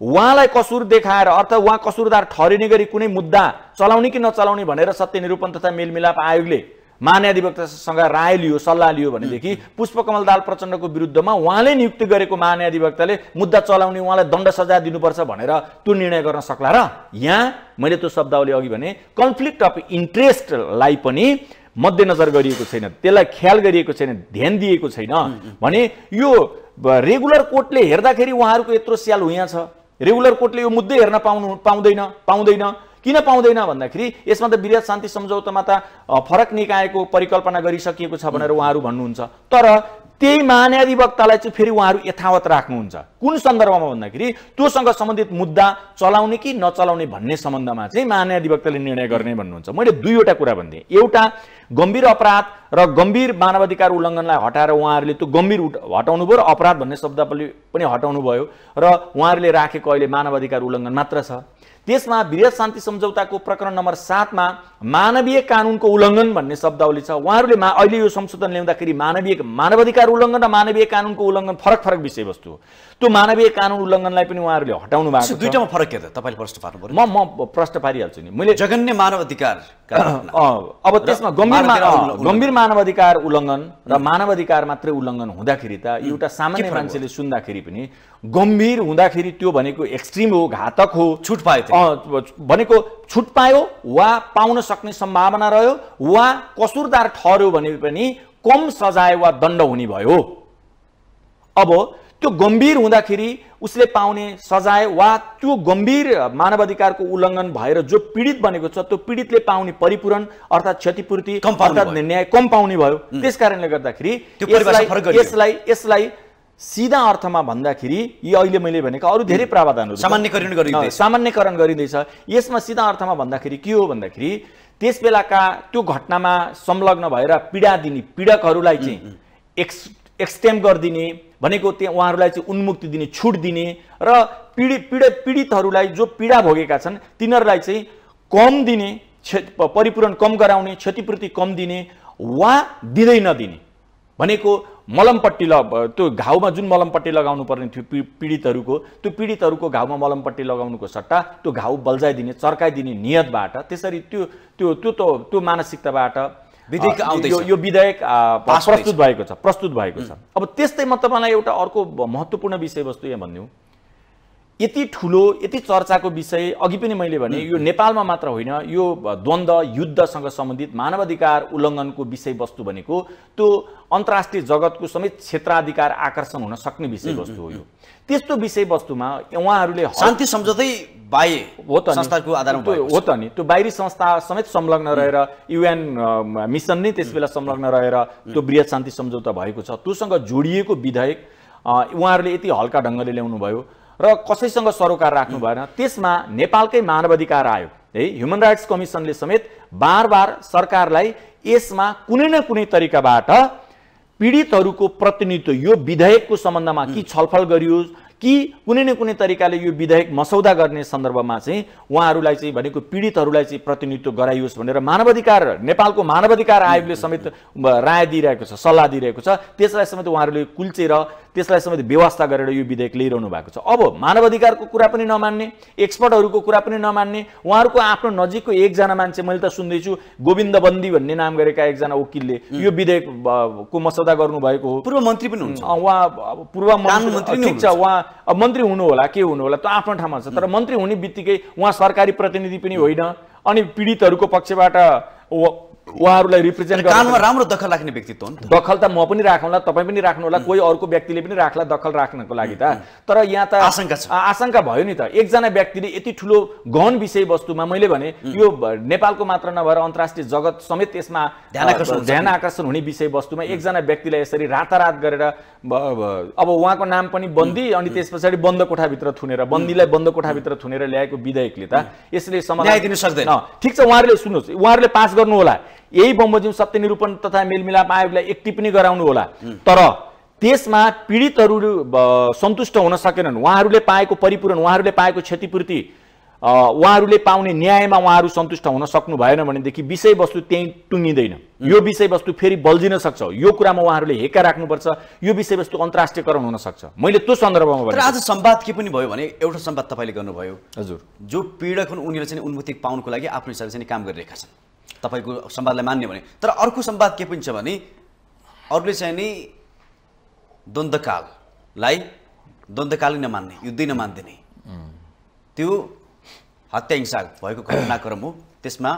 उहाँलाई कसुर देखाएर अर्थात् उहाँ कसुरदार ठहरिने गरी कुनै मुद्दा चलाउने कि नचलाउने भनेर सत्य निरूपण तथा मेलमिलाप आयोगले महान्याधिवक्तासँग राय लियो सल्लाह लियो भनेदेखि पुष्पकमल दाल प्रचण्डको विरुद्धमा उहाँले नियुक्ति गरेको महान्याधिवक्ताले मुद्दा चलाउने उहाँलाई दण्ड सजाय दिनुपर्छ भनेर त्यो निर्णय गर्न सक्ला र यहाँ मैले त्यो शब्दावली अघि भने कन्फ्लिक्ट अफ इन्ट्रेस्टलाई पनि मध्यनजर गरिएको छैन त्यसलाई ख्याल गरिएको छैन ध्यान दिएको छैन भने यो रेगुलर कोर्टले हेर्दाखेरि उहाँहरूको यत्रो स्याल यहाँ छ रेगुलर कोर्टले यो मुद्दै हेर्न पाउनु पाउँदैन पाउँदैन किन पाउँदैन भन्दाखेरि यसमा त विराट शान्ति सम्झौतामा त फरक निकायको परिकल्पना गरिसकिएको छ भनेर उहाँहरू भन्नुहुन्छ तर त्यही महान्याधिवक्तालाई चाहिँ फेरि उहाँहरू यथावत राख्नुहुन्छ कुन सन्दर्भमा भन्दाखेरि त्योसँग सम्बन्धित मुद्दा चलाउने कि नचलाउने भन्ने सम्बन्धमा चाहिँ महान्याधिवक्ताले निर्णय गर्ने भन्नुहुन्छ मैले दुईवटा कुरा भनिदिएँ एउटा गम्भीर अपराध र गम्भीर मानवाधिकार उल्लङ्घनलाई हटाएर उहाँहरूले त्यो गम्भीर हटाउनु भयो र अपराध भन्ने शब्द पनि हटाउनु भयो र उहाँहरूले राखेको अहिले मानवाधिकार उल्लङ्घन मात्र छ त्यसमा विदेश शान्ति सम्झौताको प्रकरण नम्बर सातमा मानवीय कानुनको उल्लङ्घन भन्ने शब्दावली छ उहाँहरूले अहिले यो संशोधन ल्याउँदाखेरि मानवीय मानवाधिकार उल्लङ्घन र मानवीय कानुनको उल्लङ्घन फरक फरक विषयवस्तु हो त्यो मानवीय कानुन उल्लङ्घनलाई पनि उहाँहरूले हटाउनु भएको छ दुइटामा फरक के त तपाईँले प्रश्न पार्नु म म प्रश्न पारिहाल्छु नि मैले मानव मानवाधिकार अब त्यसमा गम्भीर गम्भीर अधिकार उल्लङ्घन र मानव अधिकार मात्रै उल्लङ्घन हुँदाखेरि त एउटा सामान्य मान्छेले सुन्दाखेरि पनि गम्भीर हुँदाखेरि त्यो भनेको एक्सट्रिम हो घातक हो छुट पायो भनेको छुट पायो वा पाउन सक्ने सम्भावना रह्यो वा कसुरदार ठहर्यो भने पनि कम सजाय वा दण्ड हुने भयो अब त्यो गम्भीर हुँदाखेरि उसले पाउने सजाय वा त्यो गम्भीर मानवाधिकारको उल्लङ्घन भएर जो पीडित बनेको छ त्यो पीडितले पाउने परिपूरण अर्थात् क्षतिपूर्ति अर्थात् न्याय कम पाउने भयो त्यस कारणले गर्दाखेरि यसलाई यसलाई सिधा अर्थमा भन्दाखेरि यी अहिले मैले भनेको अरू धेरै hmm. प्रावधानहरू सामान्यकरण गरिँदैछ सामान्यकरण गरिँदैछ यसमा सिधा अर्थमा भन्दाखेरि के हो भन्दाखेरि त्यस बेलाका त्यो घटनामा संलग्न भएर पीडा दिने पीडकहरूलाई चाहिँ hmm, hmm. एक्स एक्सटेम गरिदिने भनेको त्यहाँ उहाँहरूलाई चाहिँ उन्मुक्ति दिने छुट दिने र पीडित पीडित पीडितहरूलाई जो पीडा भोगेका छन् तिनीहरूलाई चाहिँ कम दिने क्षे परिपूरण कम गराउने क्षतिपूर्ति कम दिने वा दिँदै नदिने भनेको मलमपट्टि ल त्यो घाउमा जुन मलमपट्टी लगाउनु पर्ने थियो पी पीडितहरूको त्यो पीडितहरूको घाउमा मलमपट्टी लगाउनुको सट्टा त्यो घाउ बल्झाइदिने चर्काइदिने नियतबाट त्यसरी त्यो त्यो त्यो त त्यो मानसिकताबाट विधेयक यो यो विधेयक प्रस्तुत भएको छ प्रस्तुत भएको छ अब त्यस्तै म तपाईँलाई एउटा अर्को महत्त्वपूर्ण विषयवस्तु यहाँ भनिदिउँ यति ठुलो यति चर्चाको विषय अघि पनि मैले भने यो नेपालमा मात्र होइन यो द्वन्द्व युद्धसँग सम्बन्धित मानवाधिकार उल्लङ्घनको विषयवस्तु भनेको त्यो अन्तर्राष्ट्रिय जगतको समेत क्षेत्राधिकार आकर्षण हुन सक्ने विषयवस्तु हो यो त्यस्तो विषयवस्तुमा उहाँहरूले शान्ति सम्झौतै बाहे हो त संस्थाको आधारमा हो त नि त्यो बाहिरी संस्था समेत संलग्न रहेर युएन मिसन नै त्यस बेला संलग्न रहेर त्यो वृहत शान्ति सम्झौता भएको छ त्योसँग जोडिएको विधेयक उहाँहरूले यति हल्का ढङ्गले ल्याउनुभयो र कसैसँग सरोकार राख्नु भएन त्यसमा नेपालकै मानवाधिकार आयोग है ह्युमन राइट्स कमिसनले समेत बार बार सरकारलाई यसमा कुनै न कुनै तरिकाबाट पीडितहरूको प्रतिनिधित्व यो विधेयकको सम्बन्धमा कि छलफल गरियोस् कि कुनै न कुनै तरिकाले यो विधेयक मसौदा गर्ने सन्दर्भमा चाहिँ उहाँहरूलाई चाहिँ भनेको पीडितहरूलाई चाहिँ प्रतिनिधित्व गराइयोस् भनेर मानवाधिकार नेपालको मानवाधिकार आयोगले समेत राय दिइरहेको छ सल्लाह दिइरहेको छ त्यसलाई समेत उहाँहरूले कुल्चेर त्यसलाई समेत व्यवस्था गरेर यो विधेयक ल्याइरहनु भएको छ अब मानव अधिकारको कुरा पनि नमान्ने एक्सपर्टहरूको कुरा पनि नमान्ने उहाँहरूको आफ्नो नजिकको एकजना मान्छे मैले त सुन्दैछु गोविन्द बन्दी भन्ने नाम गरेका एकजना वकिलले यो विधेयक विधेयकको मसौदा गर्नुभएको हो पूर्व मन्त्री पनि हुन्छ उहाँ पूर्व मन्त्री ठिक छ उहाँ मन्त्री हुनु होला के हुनु होला त आफ्नो ठाउँमा छ तर मन्त्री हुने बित्तिकै उहाँ सरकारी प्रतिनिधि पनि होइन अनि पीडितहरूको पक्षबाट उहाँहरूलाई रिप्रेजेन्ट कानुनमा राम्रो दखल राख्ने व्यक्तित्व हो दखल त म पनि राखौँला तपाईँ पनि राख्नु होला कोही अर्को व्यक्तिले पनि राख्ला दखल राख्नको लागि त तर यहाँ त आशंका छ आशंका भयो नि त एकजना व्यक्तिले यति ठुलो गहन विषयवस्तुमा मैले भने यो नेपालको मात्र नभएर अन्तर्राष्ट्रिय जगत समेत यसमा ध्यान आकर्षण हुने विषयवस्तुमा एकजना व्यक्तिलाई यसरी रातारात गरेर अब उहाँको नाम पनि बन्दी अनि त्यस पछाडि बन्द कोठाभित्र थुनेर बन्दीलाई बन्द कोठाभित्र थुनेर ल्याएको विधेयकले त यसले समाधान ठिक छ उहाँहरूले सुन्नुहोस् उहाँहरूले पास गर्नु होला यही बमोजिम सत्य निरूपण तथा मेलमिलाप आयोगलाई एक्टिभ पनि गराउनु होला तर त्यसमा पीडितहरू सन्तुष्ट हुन सकेनन् उहाँहरूले पाएको परिपूरण उहाँहरूले पाएको क्षतिपूर्ति उहाँहरूले पाउने न्यायमा उहाँहरू सन्तुष्ट हुन सक्नु भएन भनेदेखि विषयवस्तु त्यहीँ टुङ्गिँदैन यो विषयवस्तु फेरि बल्झिन सक्छ यो कुरामा उहाँहरूले हेक्का राख्नुपर्छ यो विषयवस्तु अन्तर्राष्ट्रियकरण हुनसक्छ मैले त्यो सन्दर्भमा भने आज सम्वाद के पनि भयो भने एउटा सम्वाद तपाईँले गर्नुभयो हजुर जो पीडक हुन् उनीहरू चाहिँ उन्मुक्ति पाउनुको लागि आफ्नो हिसाबले चाहिँ काम गरिरहेका छन् तपाईँको सम्वादलाई मान्यो भने तर अर्को सम्वाद के पनि छ भने अरूले चाहिँ नि द्वन्द्वकाललाई द्वन्द्वकालै नमान्ने युद्धै नमानिदिने त्यो हत्या हिंसा भएको घटनाक्रम हो त्यसमा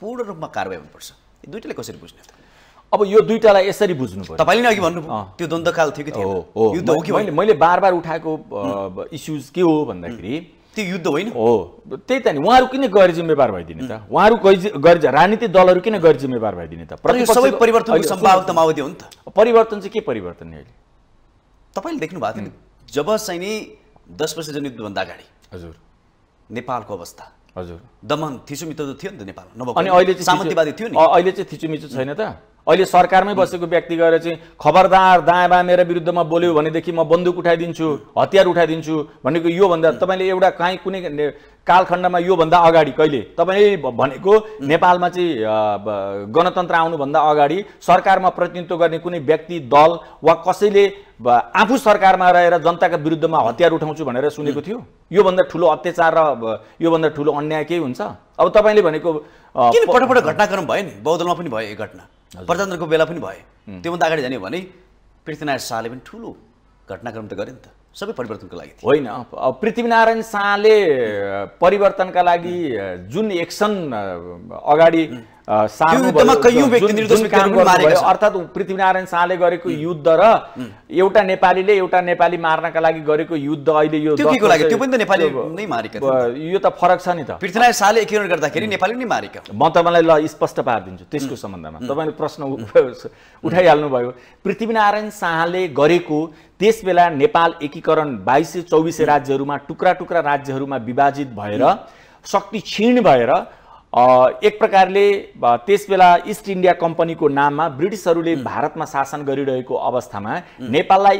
पूर्ण रूपमा कारवाही हुनुपर्छ यो दुइटाले कसरी बुझ्ने अब यो दुइटालाई यसरी बुझ्नु पर्छ तपाईँले अघि भन्नुभयो त्यो द्वन्द्वकाल थियो कि थियो हो मैले बार बार उठाएको इस्युज के हो भन्दाखेरि त्यो युद्ध होइन हो त्यही त नि उहाँहरू किन गैर जिम्मेवार भइदिने त उहाँहरू गैर राजनीतिक दलहरू किन गैर जिम्मेवार भइदिने त सबै परिवर्तन सम्भावक माओवादी हो नि त परिवर्तन चाहिँ के परिवर्तन अहिले तपाईँले देख्नु भएको थियो जब चाहिँ नि दस वर्ष जनयुद्धभन्दा अगाडि हजुर नेपालको अवस्था हजुर दमन थिचुमिचो त थियो नि त नेपाल नभए अनि अहिले चाहिँ सामन्तवादी थियो नि अहिले चाहिँ थिचोमिचो छैन त अहिले सरकारमै बसेको व्यक्ति गएर चाहिँ खबरदार दायाँ बायाँ मेरो विरुद्धमा बोल्यो भनेदेखि म बन्दुक उठाइदिन्छु हतियार उठाइदिन्छु भनेको योभन्दा तपाईँले एउटा काहीँ कुनै कालखण्डमा योभन्दा अगाडि कहिले तपाईँले भनेको नेपालमा चाहिँ गणतन्त्र आउनुभन्दा अगाडि सरकारमा प्रतिनिधित्व गर्ने कुनै व्यक्ति दल वा कसैले आफू सरकारमा रहेर जनताका विरुद्धमा हतियार उठाउँछु भनेर सुनेको थियो योभन्दा ठुलो अत्याचार र योभन्दा ठुलो अन्याय केही हुन्छ अब तपाईँले भनेको घटनाक्रम भयो नि बौद्धलमा पनि भयो एक घटना प्रजातन्त्रको बेला पनि भए त्योभन्दा अगाडि जाने भने पृथ्वीनारायण शाहले पनि ठुलो घटनाक्रम त गरे नि त सबै परिवर्तनको लागि होइन पृथ्वीनारायण शाहले परिवर्तनका लागि जुन एक्सन अगाडि अर्थात् पृथ्वीनारायण शाहले गरेको युद्ध र एउटा नेपालीले एउटा नेपाली मार्नका लागि गरेको युद्ध अहिले यो त्यो पनि त नेपाली नै मारेको यो त फरक छ नि त पृथ्वीनारायण शाहले एकीकरण गर्दाखेरि नेपाली नै मारेको म तपाईँलाई ल स्पष्ट पारिदिन्छु त्यसको सम्बन्धमा तपाईँले प्रश्न उठाइहाल्नुभयो पृथ्वीनारायण शाहले गरेको त्यस बेला नेपाल एकीकरण बाइसै चौबिसै राज्यहरूमा टुक्रा टुक्रा राज्यहरूमा विभाजित भएर शक्ति क्षीण भएर एक प्रकारले त्यस बेला इस्ट इन्डिया कम्पनीको नाममा ब्रिटिसहरूले भारतमा शासन गरिरहेको अवस्थामा नेपाललाई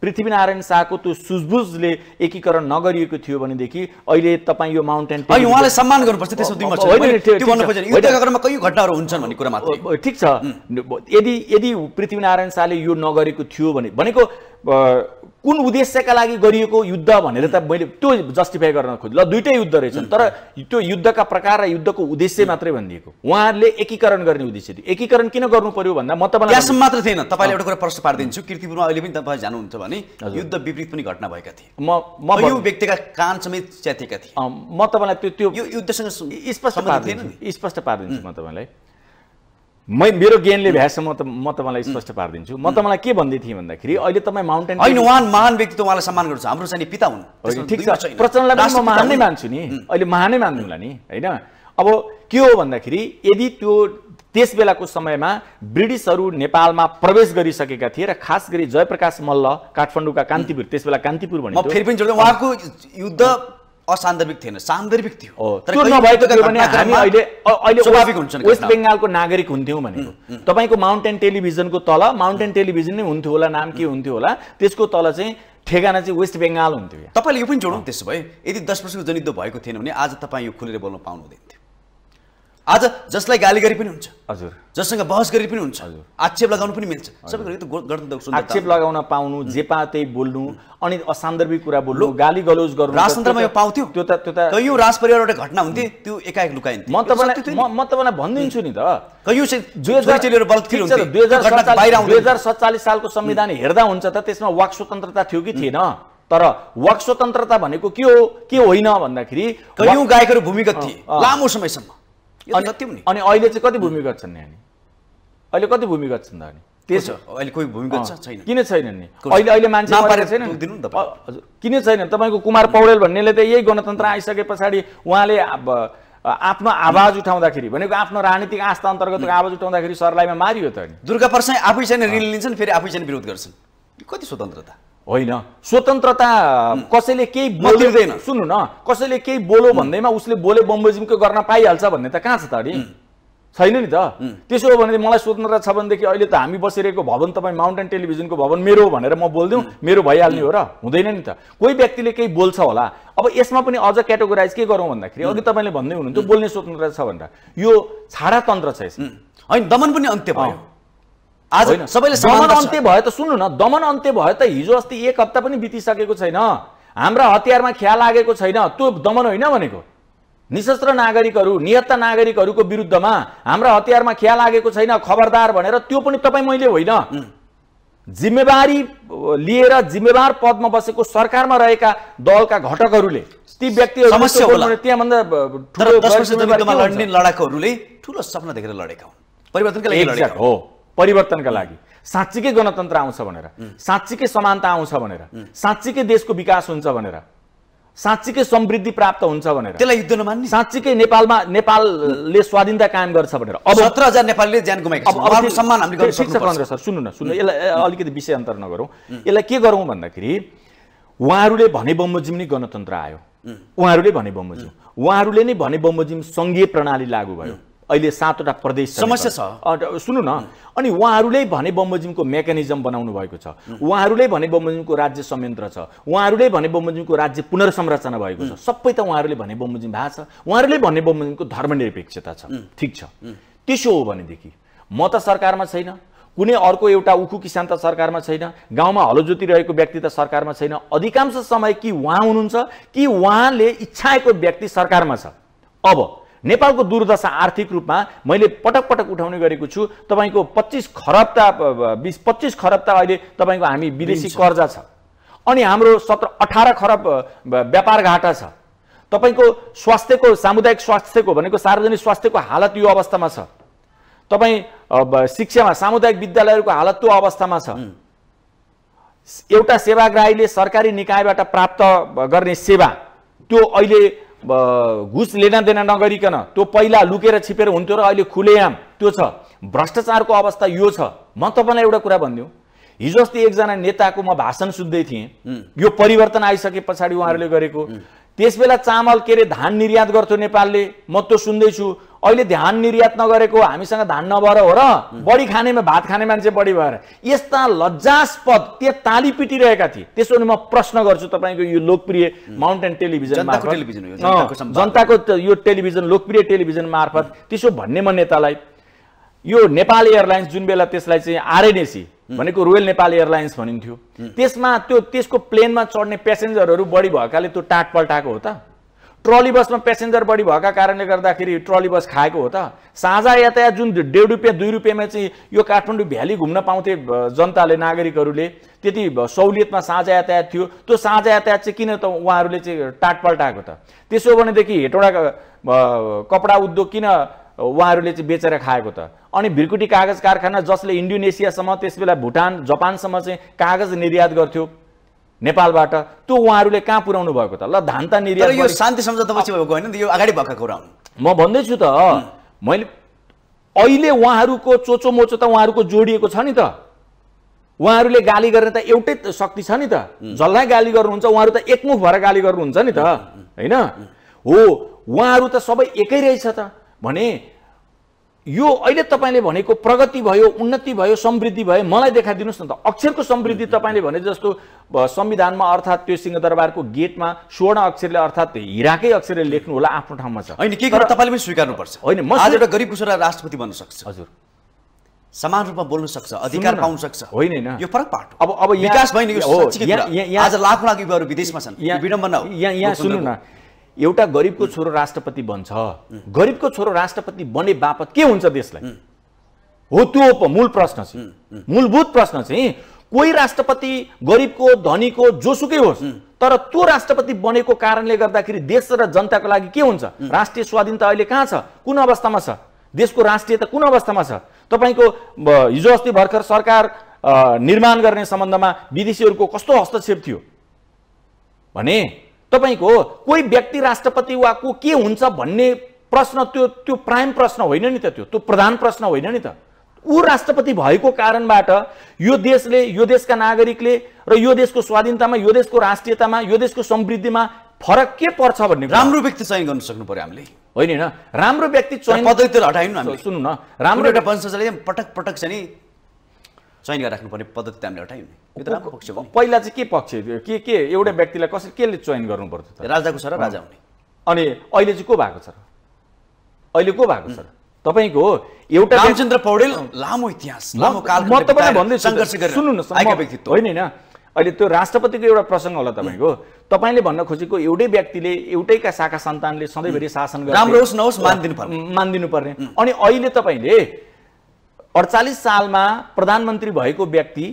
पृथ्वीनारायण शाहको त्यो सुझबुझले एकीकरण नगरिएको थियो भनेदेखि अहिले तपाईँ यो माउन्टेन उहाँलाई सम्मान गर्नुपर्छ घटनाहरू हुन्छन् भन्ने कुरा ठिक छ यदि यदि पृथ्वीनारायण शाहले यो नगरेको थियो भनेको कुन उद्देश्यका लागि गरिएको युद्ध भनेर त मैले त्यो जस्टिफाई गर्न खोजेँ ल दुइटै युद्ध रहेछन् तर त्यो युद्धका प्रकार र युद्धको उद्देश्य मात्रै भनिदिएको उहाँहरूले एकीकरण गर्ने उद्देश्य थियो एकीकरण किन गर्नु पर्यो भन्दा म तपाईँलाई यहाँसम्म मात्र थिएन तपाईँले एउटा कुरा प्रश्न पारिदिन्छु किर्तिपुरमा अहिले पनि तपाईँ जानुहुन्छ भने युद्ध विपरीत पनि घटना भएका थिए म म यो व्यक्तिका कान समेत च्यातेका थिए म तपाईँलाई त्यो त्यो युद्धसँग स्पष्ट पारिदिन्छु स्पष्ट पारिदिन्छु म तपाईँलाई मै मेरो ज्ञानले भ्याएसम्म म त म तपाईँलाई स्पष्ट पारिदिन्छु म तपाईँलाई के भन्दै थिएँ भन्दाखेरि अहिले तपाईँ माउन्टेन होइन उहाँ महान व्यक्ति त उहाँलाई सम्मान गर्छु हाम्रो चाहिँ पिता हुन् ठिक छ प्रचण्डलाई पनि म महानै मान्छु नि अहिले महानै मान्नु नि होइन अब के हो भन्दाखेरि यदि त्यो त्यस बेलाको समयमा ब्रिटिसहरू नेपालमा प्रवेश गरिसकेका थिए र खास गरी जयप्रकाश मल्ल काठमाडौँका कान्तिपुर त्यस बेला कान्तिपुर भन्ने फेरि पनि उहाँको युद्ध असान्दर्भिक थिएन सान्दर्भिक थियो नभएको थियो भने हामी अहिले अहिले स्वाभाविक हुन्छ वेस्ट बेङ्गालको नागरिक हुन्थ्यौँ भने तपाईँको माउन्टेन टेलिभिजनको तल माउन्टेन टेलिभिजन नै हुन्थ्यो होला नाम के हुन्थ्यो होला त्यसको तल चाहिँ ठेगाना चाहिँ वेस्ट बेङ्गाल हुन्थ्यो तपाईँले यो पनि जोडौँ त्यसो भए यदि दस वर्षको जनयुद्ध भएको थिएन भने आज तपाईँ यो खुलेर बोल्न पाउनु हुँदैन थियो आज जसलाई गाली गरी पनि हुन्छ हजुर जससँग बहस गरी पनि हुन्छ आक्षेप लगाउनु पनि मिल्छ सबै कुरो गणतन्त्र आक्षेप लगाउन पाउनु जे पा त्यही बोल्नु अनि असान्दर्भिक कुरा बोल्नु गाली गलोज गर्नु राजतन्त्रमा यो पाउँथ्यो त्यो त त्यो त कयौँ राज परिवारबाट घटना हुन्थे त्यो एकाएक लुकाइन्थ्यो म तपाईँलाई म तपाईँलाई भनिदिन्छु नि त कैयौँ दुई हजार सत्तालिस सालको संविधान हेर्दा हुन्छ त त्यसमा वाक स्वतन्त्रता थियो कि थिएन तर वाक स्वतन्त्रता भनेको के हो के होइन भन्दाखेरि कयौँ गायकहरू भूमिगत थिए लामो समयसम्म अनि अहिले चाहिँ कति भूमिगत छन् नि अहिले कति भूमिगत छन् अनि छ अहिले कोही भूमिगत छैन किन छैन नि अहिले अहिले मान्छे छैन हजुर किन छैन तपाईँको कुमार पौडेल भन्नेले त यही गणतन्त्र आइसके पछाडि उहाँले आफ्नो आवाज उठाउँदाखेरि भनेको आफ्नो राजनीतिक आस्था अन्तर्गतको आवाज उठाउँदाखेरि सरलाईमा मारियो त अनि दुर्गा परसाई आफै छैन ऋण लिन्छन् फेरि आफै छैन विरोध गर्छन् कति स्वतन्त्रता होइन स्वतन्त्रता कसैले केही बोलिँदैन सुन्नु न कसैले केही बोलो भन्दैमा उसले बोले बम्बोजिमको गर्न पाइहाल्छ भन्ने त कहाँ छ त अरे छैन नि त त्यसो हो भने मलाई स्वतन्त्रता छ भनेदेखि अहिले त हामी बसिरहेको भवन तपाईँ माउन्टेन टेलिभिजनको भवन मेरो भनेर म बोलिदिउँ मेरो भइहाल्ने हो र हुँदैन नि त कोही व्यक्तिले केही बोल्छ होला अब यसमा पनि अझ क्याटेगोराइज के गरौँ भन्दाखेरि अघि तपाईँले भन्दै हुनुहुन्थ्यो बोल्ने स्वतन्त्रता छ भनेर यो छाडातन्त्र छ होइन दमन पनि अन्त्य भयो आज सबैले दमन अन्त्य भयो त सुन्नु न दमन अन्त्य भयो त हिजो अस्ति एक हप्ता पनि बितिसकेको छैन हाम्रा हतियारमा ख्याल लागेको छैन त्यो दमन होइन भनेको निशस्त्र नागरिकहरू नियत्ता नागरिकहरूको विरुद्धमा हाम्रा हतियारमा ख्याल लागेको छैन खबरदार भनेर त्यो पनि तपाईँ मैले होइन जिम्मेवारी लिएर जिम्मेवार पदमा बसेको सरकारमा रहेका दलका घटकहरूले ती व्यक्तिहरू लडाकुहरूले ठुलो सपना देखेर लडेका हुन् परिवर्तनका लागि हो परिवर्तनका लागि साँच्चीकै गणतन्त्र आउँछ भनेर साँच्चीकै समानता आउँछ भनेर साँच्चीकै देशको विकास हुन्छ भनेर साँच्चीकै समृद्धि प्राप्त हुन्छ भनेर त्यसलाई युद्ध नमान्ने साँच्चीकै नेपालमा नेपालले स्वाधीनता कायम गर्छ भनेर अब सत्र हजार नेपालीले ज्यान गुमाएको सम्मान हामीले सर सुन्नु न सुन्नु यसलाई अलिकति विषय अन्तर नगरौँ यसलाई के गरौँ भन्दाखेरि उहाँहरूले भने बमोजिम नै गणतन्त्र आयो उहाँहरूले भने बमोजिम उहाँहरूले नै भने बमोजिम सङ्घीय प्रणाली लागू भयो अहिले सातवटा प्रदेश समस्या छ सुन्नु न अनि उहाँहरूले भने बमोजिमको मेकानिजम बनाउनु भएको छ उहाँहरूले भने बमोजिमको राज्य संयन्त्र छ उहाँहरूले भने बमोजिमको राज्य पुनर्संरचना भएको छ सबै त उहाँहरूले भने बमोजिम भएको छ उहाँहरूले भने बमोजिमको धर्मनिरपेक्षता छ ठिक छ त्यसो हो भनेदेखि म त सरकारमा छैन कुनै अर्को एउटा उखु किसान त सरकारमा छैन गाउँमा हलो रहेको व्यक्ति त सरकारमा छैन अधिकांश समय कि उहाँ हुनुहुन्छ कि उहाँले इच्छाएको व्यक्ति सरकारमा छ अब नेपालको दुर्दशा आर्थिक रूपमा मैले पटक पटक उठाउने गरेको छु तपाईँको पच्चिस खरबता बिस पच्चिस खरबता अहिले तपाईँको हामी विदेशी कर्जा छ अनि हाम्रो सत्र अठार खरब व्यापार घाटा छ तपाईँको स्वास्थ्यको सामुदायिक स्वास्थ्यको भनेको सार्वजनिक स्वास्थ्यको हालत यो अवस्थामा छ तपाईँ शिक्षामा सामुदायिक विद्यालयहरूको हालत त्यो अवस्थामा छ एउटा सेवाग्राहीले सरकारी निकायबाट प्राप्त गर्ने सेवा त्यो अहिले घुस लेना देना नगरिकन त्यो पहिला लुकेर छिपेर हुन्थ्यो र अहिले खुलेआम त्यो छ भ्रष्टाचारको अवस्था यो छ म तपाईँलाई एउटा कुरा भनिदिउँ हिजो अस्ति एकजना नेताको म भाषण सुन्दै थिएँ यो परिवर्तन आइसके पछाडि उहाँहरूले गरेको त्यसबेला चामल के अरे धान निर्यात गर्थ्यो नेपालले म त्यो सुन्दैछु अहिले ध्यान निर्यात नगरेको हामीसँग धान नभएर हो र बढी खानेमा भात खाने मान्छे बढी भएर यस्ता लज्जास्पद त्यहाँ ताली पिटिरहेका थिए त्यसो भने म प्रश्न गर्छु तपाईँको यो लोकप्रिय माउन्टेन टेलिभिजन टेलिभिजन जनताको यो टेलिभिजन लोकप्रिय टेलिभिजन मार्फत त्यसो भन्ने म नेतालाई यो नेपाल एयरलाइन्स जुन बेला त्यसलाई चाहिँ आरएनएसी भनेको रोयल नेपाल एयरलाइन्स भनिन्थ्यो त्यसमा त्यो त्यसको प्लेनमा चढ्ने प्यासेन्जरहरू बढी भएकाले त्यो टाट हो त ट्रली बसमा पेसेन्जर बढी भएका कारणले गर्दाखेरि ट्रली बस खाएको हो त साझा यातायात जुन डेढ रुपियाँ दुई रुपियाँमा चाहिँ यो काठमाडौँ भ्याली घुम्न पाउँथे जनताले नागरिकहरूले त्यति सहुलियतमा साझा यातायात थियो त्यो साझा यातायात चाहिँ किन त उहाँहरूले चाहिँ टाट पल्टाएको त त्यसो भनेदेखि हेटौँडा कपडा उद्योग किन उहाँहरूले चाहिँ बेचेर खाएको त अनि भिरकुटी कागज कारखाना जसले इन्डोनेसियासम्म त्यसबेला भुटान जापानसम्म चाहिँ कागज निर्यात गर्थ्यो नेपालबाट त्यो उहाँहरूले कहाँ पुर्याउनु भएको त ल धान त निर्यात यो शान्ति सम्झौतापछि भएको होइन यो अगाडि भएको कुरा म भन्दैछु त मैले अहिले उहाँहरूको चोचो मोचो त उहाँहरूको जोडिएको छ नि त उहाँहरूले गाली गर्ने त एउटै शक्ति छ नि त जसलाई गाली गर्नुहुन्छ उहाँहरू त एकमुख भएर गाली गर्नुहुन्छ नि त होइन हो उहाँहरू त सबै एकै रहेछ त भने यो अहिले तपाईँले भनेको प्रगति भयो उन्नति भयो समृद्धि भयो मलाई देखाइदिनुहोस् न त अक्षरको समृद्धि तपाईँले भने जस्तो संविधानमा अर्थात् त्यो सिंहदरबारको गेटमा स्वर्ण अक्षरले अर्थात् हिराकै अक्षरले लेख्नु होला आफ्नो ठाउँमा छ होइन के गर्नु तपाईँले पनि स्वीकार्नुपर्छ होइन म आज एउटा गरिब कुसरा राष्ट्रपति बन्न सक्छ हजुर समान रूपमा बोल्न सक्छ अधिकार पाउन सक्छ होइन यो फरक पाठ अब अब विकास भएन यो आज लाखौँ लाख युवाहरू विदेशमा छन् यहाँ यहाँ सुन्नु न एउटा गरिबको छोरो राष्ट्रपति बन्छ गरिबको छोरो राष्ट्रपति बने बापत के हुन्छ देशलाई हो त्यो मूल प्रश्न चाहिँ मूलभूत प्रश्न चाहिँ कोही राष्ट्रपति गरिबको धनीको जोसुकै होस् तर त्यो राष्ट्रपति बनेको कारणले गर्दाखेरि देश र जनताको लागि के हुन्छ राष्ट्रिय स्वाधीनता अहिले कहाँ छ कुन अवस्थामा छ देशको राष्ट्रियता कुन अवस्थामा छ तपाईँको हिजो अस्ति भर्खर सरकार निर्माण गर्ने सम्बन्धमा विदेशीहरूको कस्तो हस्तक्षेप थियो भने तपाईँको कोही व्यक्ति राष्ट्रपति वा को के हुन्छ भन्ने प्रश्न त्यो त्यो प्राइम प्रश्न होइन नि त त्यो त्यो प्रधान प्रश्न होइन नि त ऊ राष्ट्रपति भएको कारणबाट यो देशले यो देशका नागरिकले र यो देशको स्वाधीनतामा यो देशको राष्ट्रियतामा यो देशको समृद्धिमा फरक के पर्छ भन्ने राम्रो व्यक्ति चयन गर्न सक्नु पऱ्यो हामीले होइन होइन राम्रो व्यक्ति चयन हटायौँ सुन्नु न राम्रो एउटा पटक पटक चाहिँ चयन गरिराख्नुपर्ने पद्धति त हामीले हटायौँ यो राम्रो पक्ष पहिला चाहिँ के पक्ष के के एउटा व्यक्तिलाई कसरी केले चयन गर्नुपर्थ्यो राजाको छ र राजा हुने अनि अहिले चाहिँ को भएको छ अहिले को भएको छ तपाईँको एउटा रामचन्द्र पौडेल लामो इतिहास लामो काल म तपाईँलाई सुन्नु न व्यक्तित्व होइन होइन अहिले त्यो राष्ट्रपतिको एउटा प्रसङ्ग होला तपाईँको तपाईँले भन्न खोजेको एउटै व्यक्तिले एउटैका शाखा सन्तानले सधैँभरि शासन गर्छ राम्रो होस् नहोस् मानिदिनु पर्ने मानिदिनु पर्ने अनि अहिले तपाईँले अडचालिस सालमा प्रधानमन्त्री भएको व्यक्ति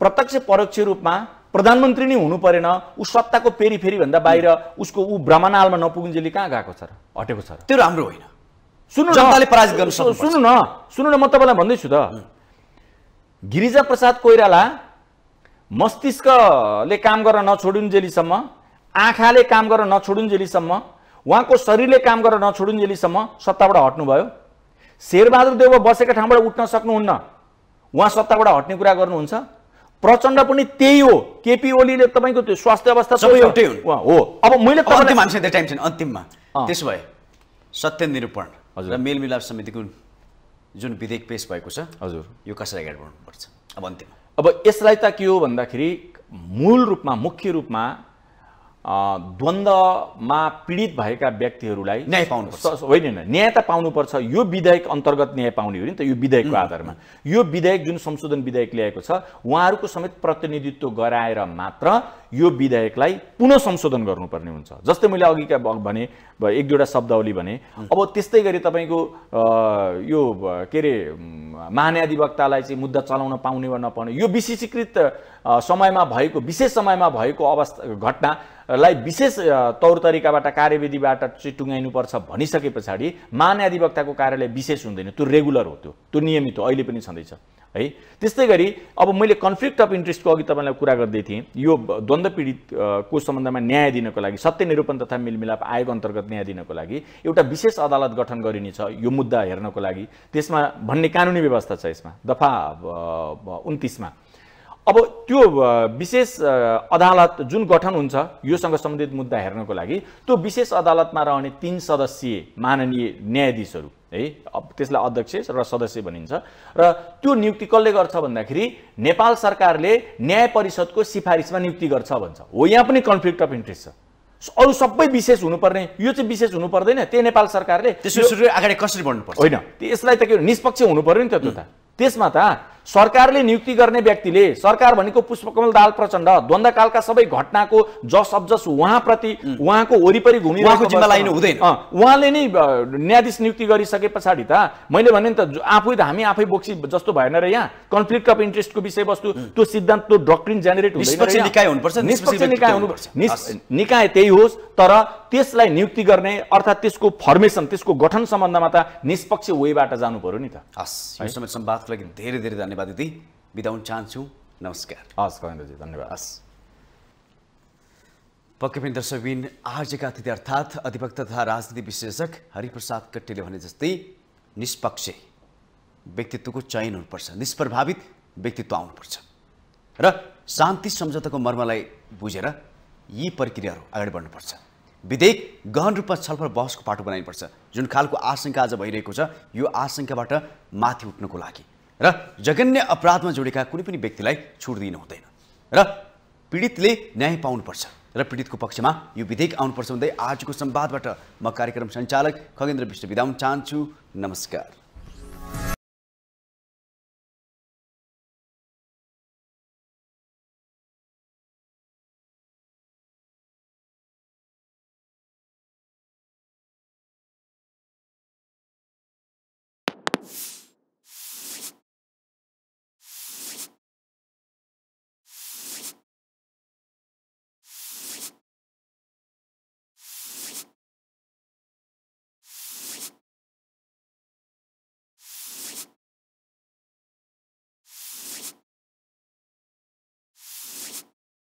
प्रत्यक्ष परोक्ष रूपमा प्रधानमन्त्री नै हुनु परेन ऊ सत्ताको फेरि फेरिभन्दा बाहिर उसको ऊ भ्रमणालमा नपुगुन्जेली कहाँ गएको छ र हटेको छ त्यो राम्रो होइन सुन्नु जनताले पराजित गर्नु सुन्नु न सुन्नु न म तपाईँलाई भन्दैछु त गिरिजा प्रसाद कोइराला मस्तिष्कले काम गर्न नछोडुन्जेलीसम्म आँखाले काम गर्न नछोडुन्जेलीसम्म उहाँको शरीरले काम गर्न नछोडुन्जेलीसम्म सत्ताबाट हट्नुभयो शेरबहादुर देव बसेका ठाउँबाट उठ्न सक्नुहुन्न उहाँ सत्ताबाट हट्ने कुरा गर्नुहुन्छ प्रचण्ड पनि त्यही हो केपी ओलीले तपाईँको त्यो स्वास्थ्य अवस्था सबै एउटै हो अब मैले टाइम छैन अन्तिममा त्यसो भए सत्य निरूपण र मेलमिलाप समितिको जुन विधेयक पेश भएको छ हजुर यो कसरी अगाडि बढ्नुपर्छ अब अन्तिममा अब यसलाई त के हो भन्दाखेरि मूल रूपमा मुख्य रूपमा द्वन्द्वमा पीडित भएका व्यक्तिहरूलाई न्याय पाउनुपर्छ होइन न्याय त पाउनुपर्छ यो विधेयक अन्तर्गत न्याय पाउने हो नि त यो विधेयकको आधारमा यो विधेयक जुन संशोधन विधेयक ल्याएको छ उहाँहरूको समेत प्रतिनिधित्व गराएर मात्र यो विधेयकलाई पुनः संशोधन गर्नुपर्ने हुन्छ जस्तै मैले अघिका भने एक दुईवटा शब्दावली भने अब त्यस्तै गरी तपाईँको यो के अरे महान्याधिवक्तालाई चाहिँ मुद्दा चलाउन पाउने वा नपाउने यो विशेषीकृत समयमा भएको विशेष समयमा भएको अवस्था घटना लाई विशेष तौर तरिकाबाट कार्यविधिबाट चाहिँ टुङ्गाइनुपर्छ भनिसके पछाडि महान्याधिवक्ताको कार्यालय विशेष हुँदैन त्यो रेगुलर हो त्यो त्यो नियमित हो अहिले पनि छँदैछ है त्यस्तै गरी अब मैले कन्फ्लिक्ट अफ इन्ट्रेस्टको अघि तपाईँलाई कुरा गर्दै थिएँ यो द्वन्द्व पीडितको सम्बन्धमा न्याय दिनको लागि सत्य निरूपण तथा मेलमिलाप आयोग अन्तर्गत न्याय दिनको लागि एउटा विशेष अदालत गठन गरिनेछ यो मुद्दा हेर्नको लागि त्यसमा भन्ने कानुनी व्यवस्था छ यसमा दफा उन्तिसमा अब त्यो विशेष अदालत जुन गठन हुन्छ योसँग सम्बन्धित मुद्दा हेर्नको लागि त्यो विशेष अदालतमा रहने तिन सदस्यीय माननीय न्यायाधीशहरू है त्यसलाई अध्यक्ष र सदस्य भनिन्छ र त्यो नियुक्ति कसले गर्छ भन्दाखेरि नेपाल सरकारले न्याय परिषदको सिफारिसमा नियुक्ति गर्छ भन्छ हो यहाँ पनि कन्फ्लिक्ट अफ इन्ट्रेस्ट छ अरू सबै विशेष हुनुपर्ने यो चाहिँ विशेष हुनु पर्दैन त्यही नेपाल सरकारले अगाडि कसरी बढ्नु पर्छ होइन यसलाई त के निष्पक्ष हुनु पर्यो नि त त्यो त त्यसमा त सरकारले नियुक्ति गर्ने व्यक्तिले सरकार भनेको पुष्पकमल दाल प्रचण्ड द्वन्द्वकालका सबै घटनाको जस जस उहाँप्रति उहाँको वरिपरि घुमि हुँदैन उहाँले नै न्यायाधीश नियुक्ति गरिसके पछाडि त मैले भने नि त आफै त हामी आफै बोक्सी जस्तो भएन र यहाँ कन्फ्लिक्ट अफ इन्ट्रेस्टको विषयवस्तु त्यो सिद्धान्त त्यो डक्ट्रिन जेनेरेट हुँदैन निकाय हुनुपर्छ निकाय त्यही त्यही होस् तर त्यसलाई नियुक्ति गर्ने अर्थात् त्यसको फर्मेसन त्यसको गठन सम्बन्धमा त निष्पक्ष वेबाट जानु पऱ्यो नि त हस् यो सम्वादको लागि धेरै धेरै धन्यवाद दिदी बिदाउन चाहन्छु नमस्कार हस् कविन्द्रजी धन्यवाद हस् पक्कै पनि दर्शकबिन आजका अतिथि अर्थात् अधिवक्ता तथा राजनीति विश्लेषक हरिप्रसाद कट्टेले भने जस्तै निष्पक्ष व्यक्तित्वको चयन हुनुपर्छ निष्प्रभावित व्यक्तित्व आउनुपर्छ र शान्ति सम्झौताको मर्मलाई बुझेर यी प्रक्रियाहरू अगाडि बढ्नुपर्छ विधेयक गहन रूपमा छलफल बहसको पाटो बनाइनुपर्छ जुन खालको आशंका आज भइरहेको छ यो आशंकाबाट माथि उठ्नुको लागि र जघन्य अपराधमा जोडेका कुनै पनि व्यक्तिलाई छुट दिनु हुँदैन र पीडितले न्याय पाउनुपर्छ र पीडितको पक्षमा यो विधेयक आउनुपर्छ भन्दै आजको संवादबाट म कार्यक्रम सञ्चालक खगेन्द्र विष्ट बिदा चाहन्छु नमस्कार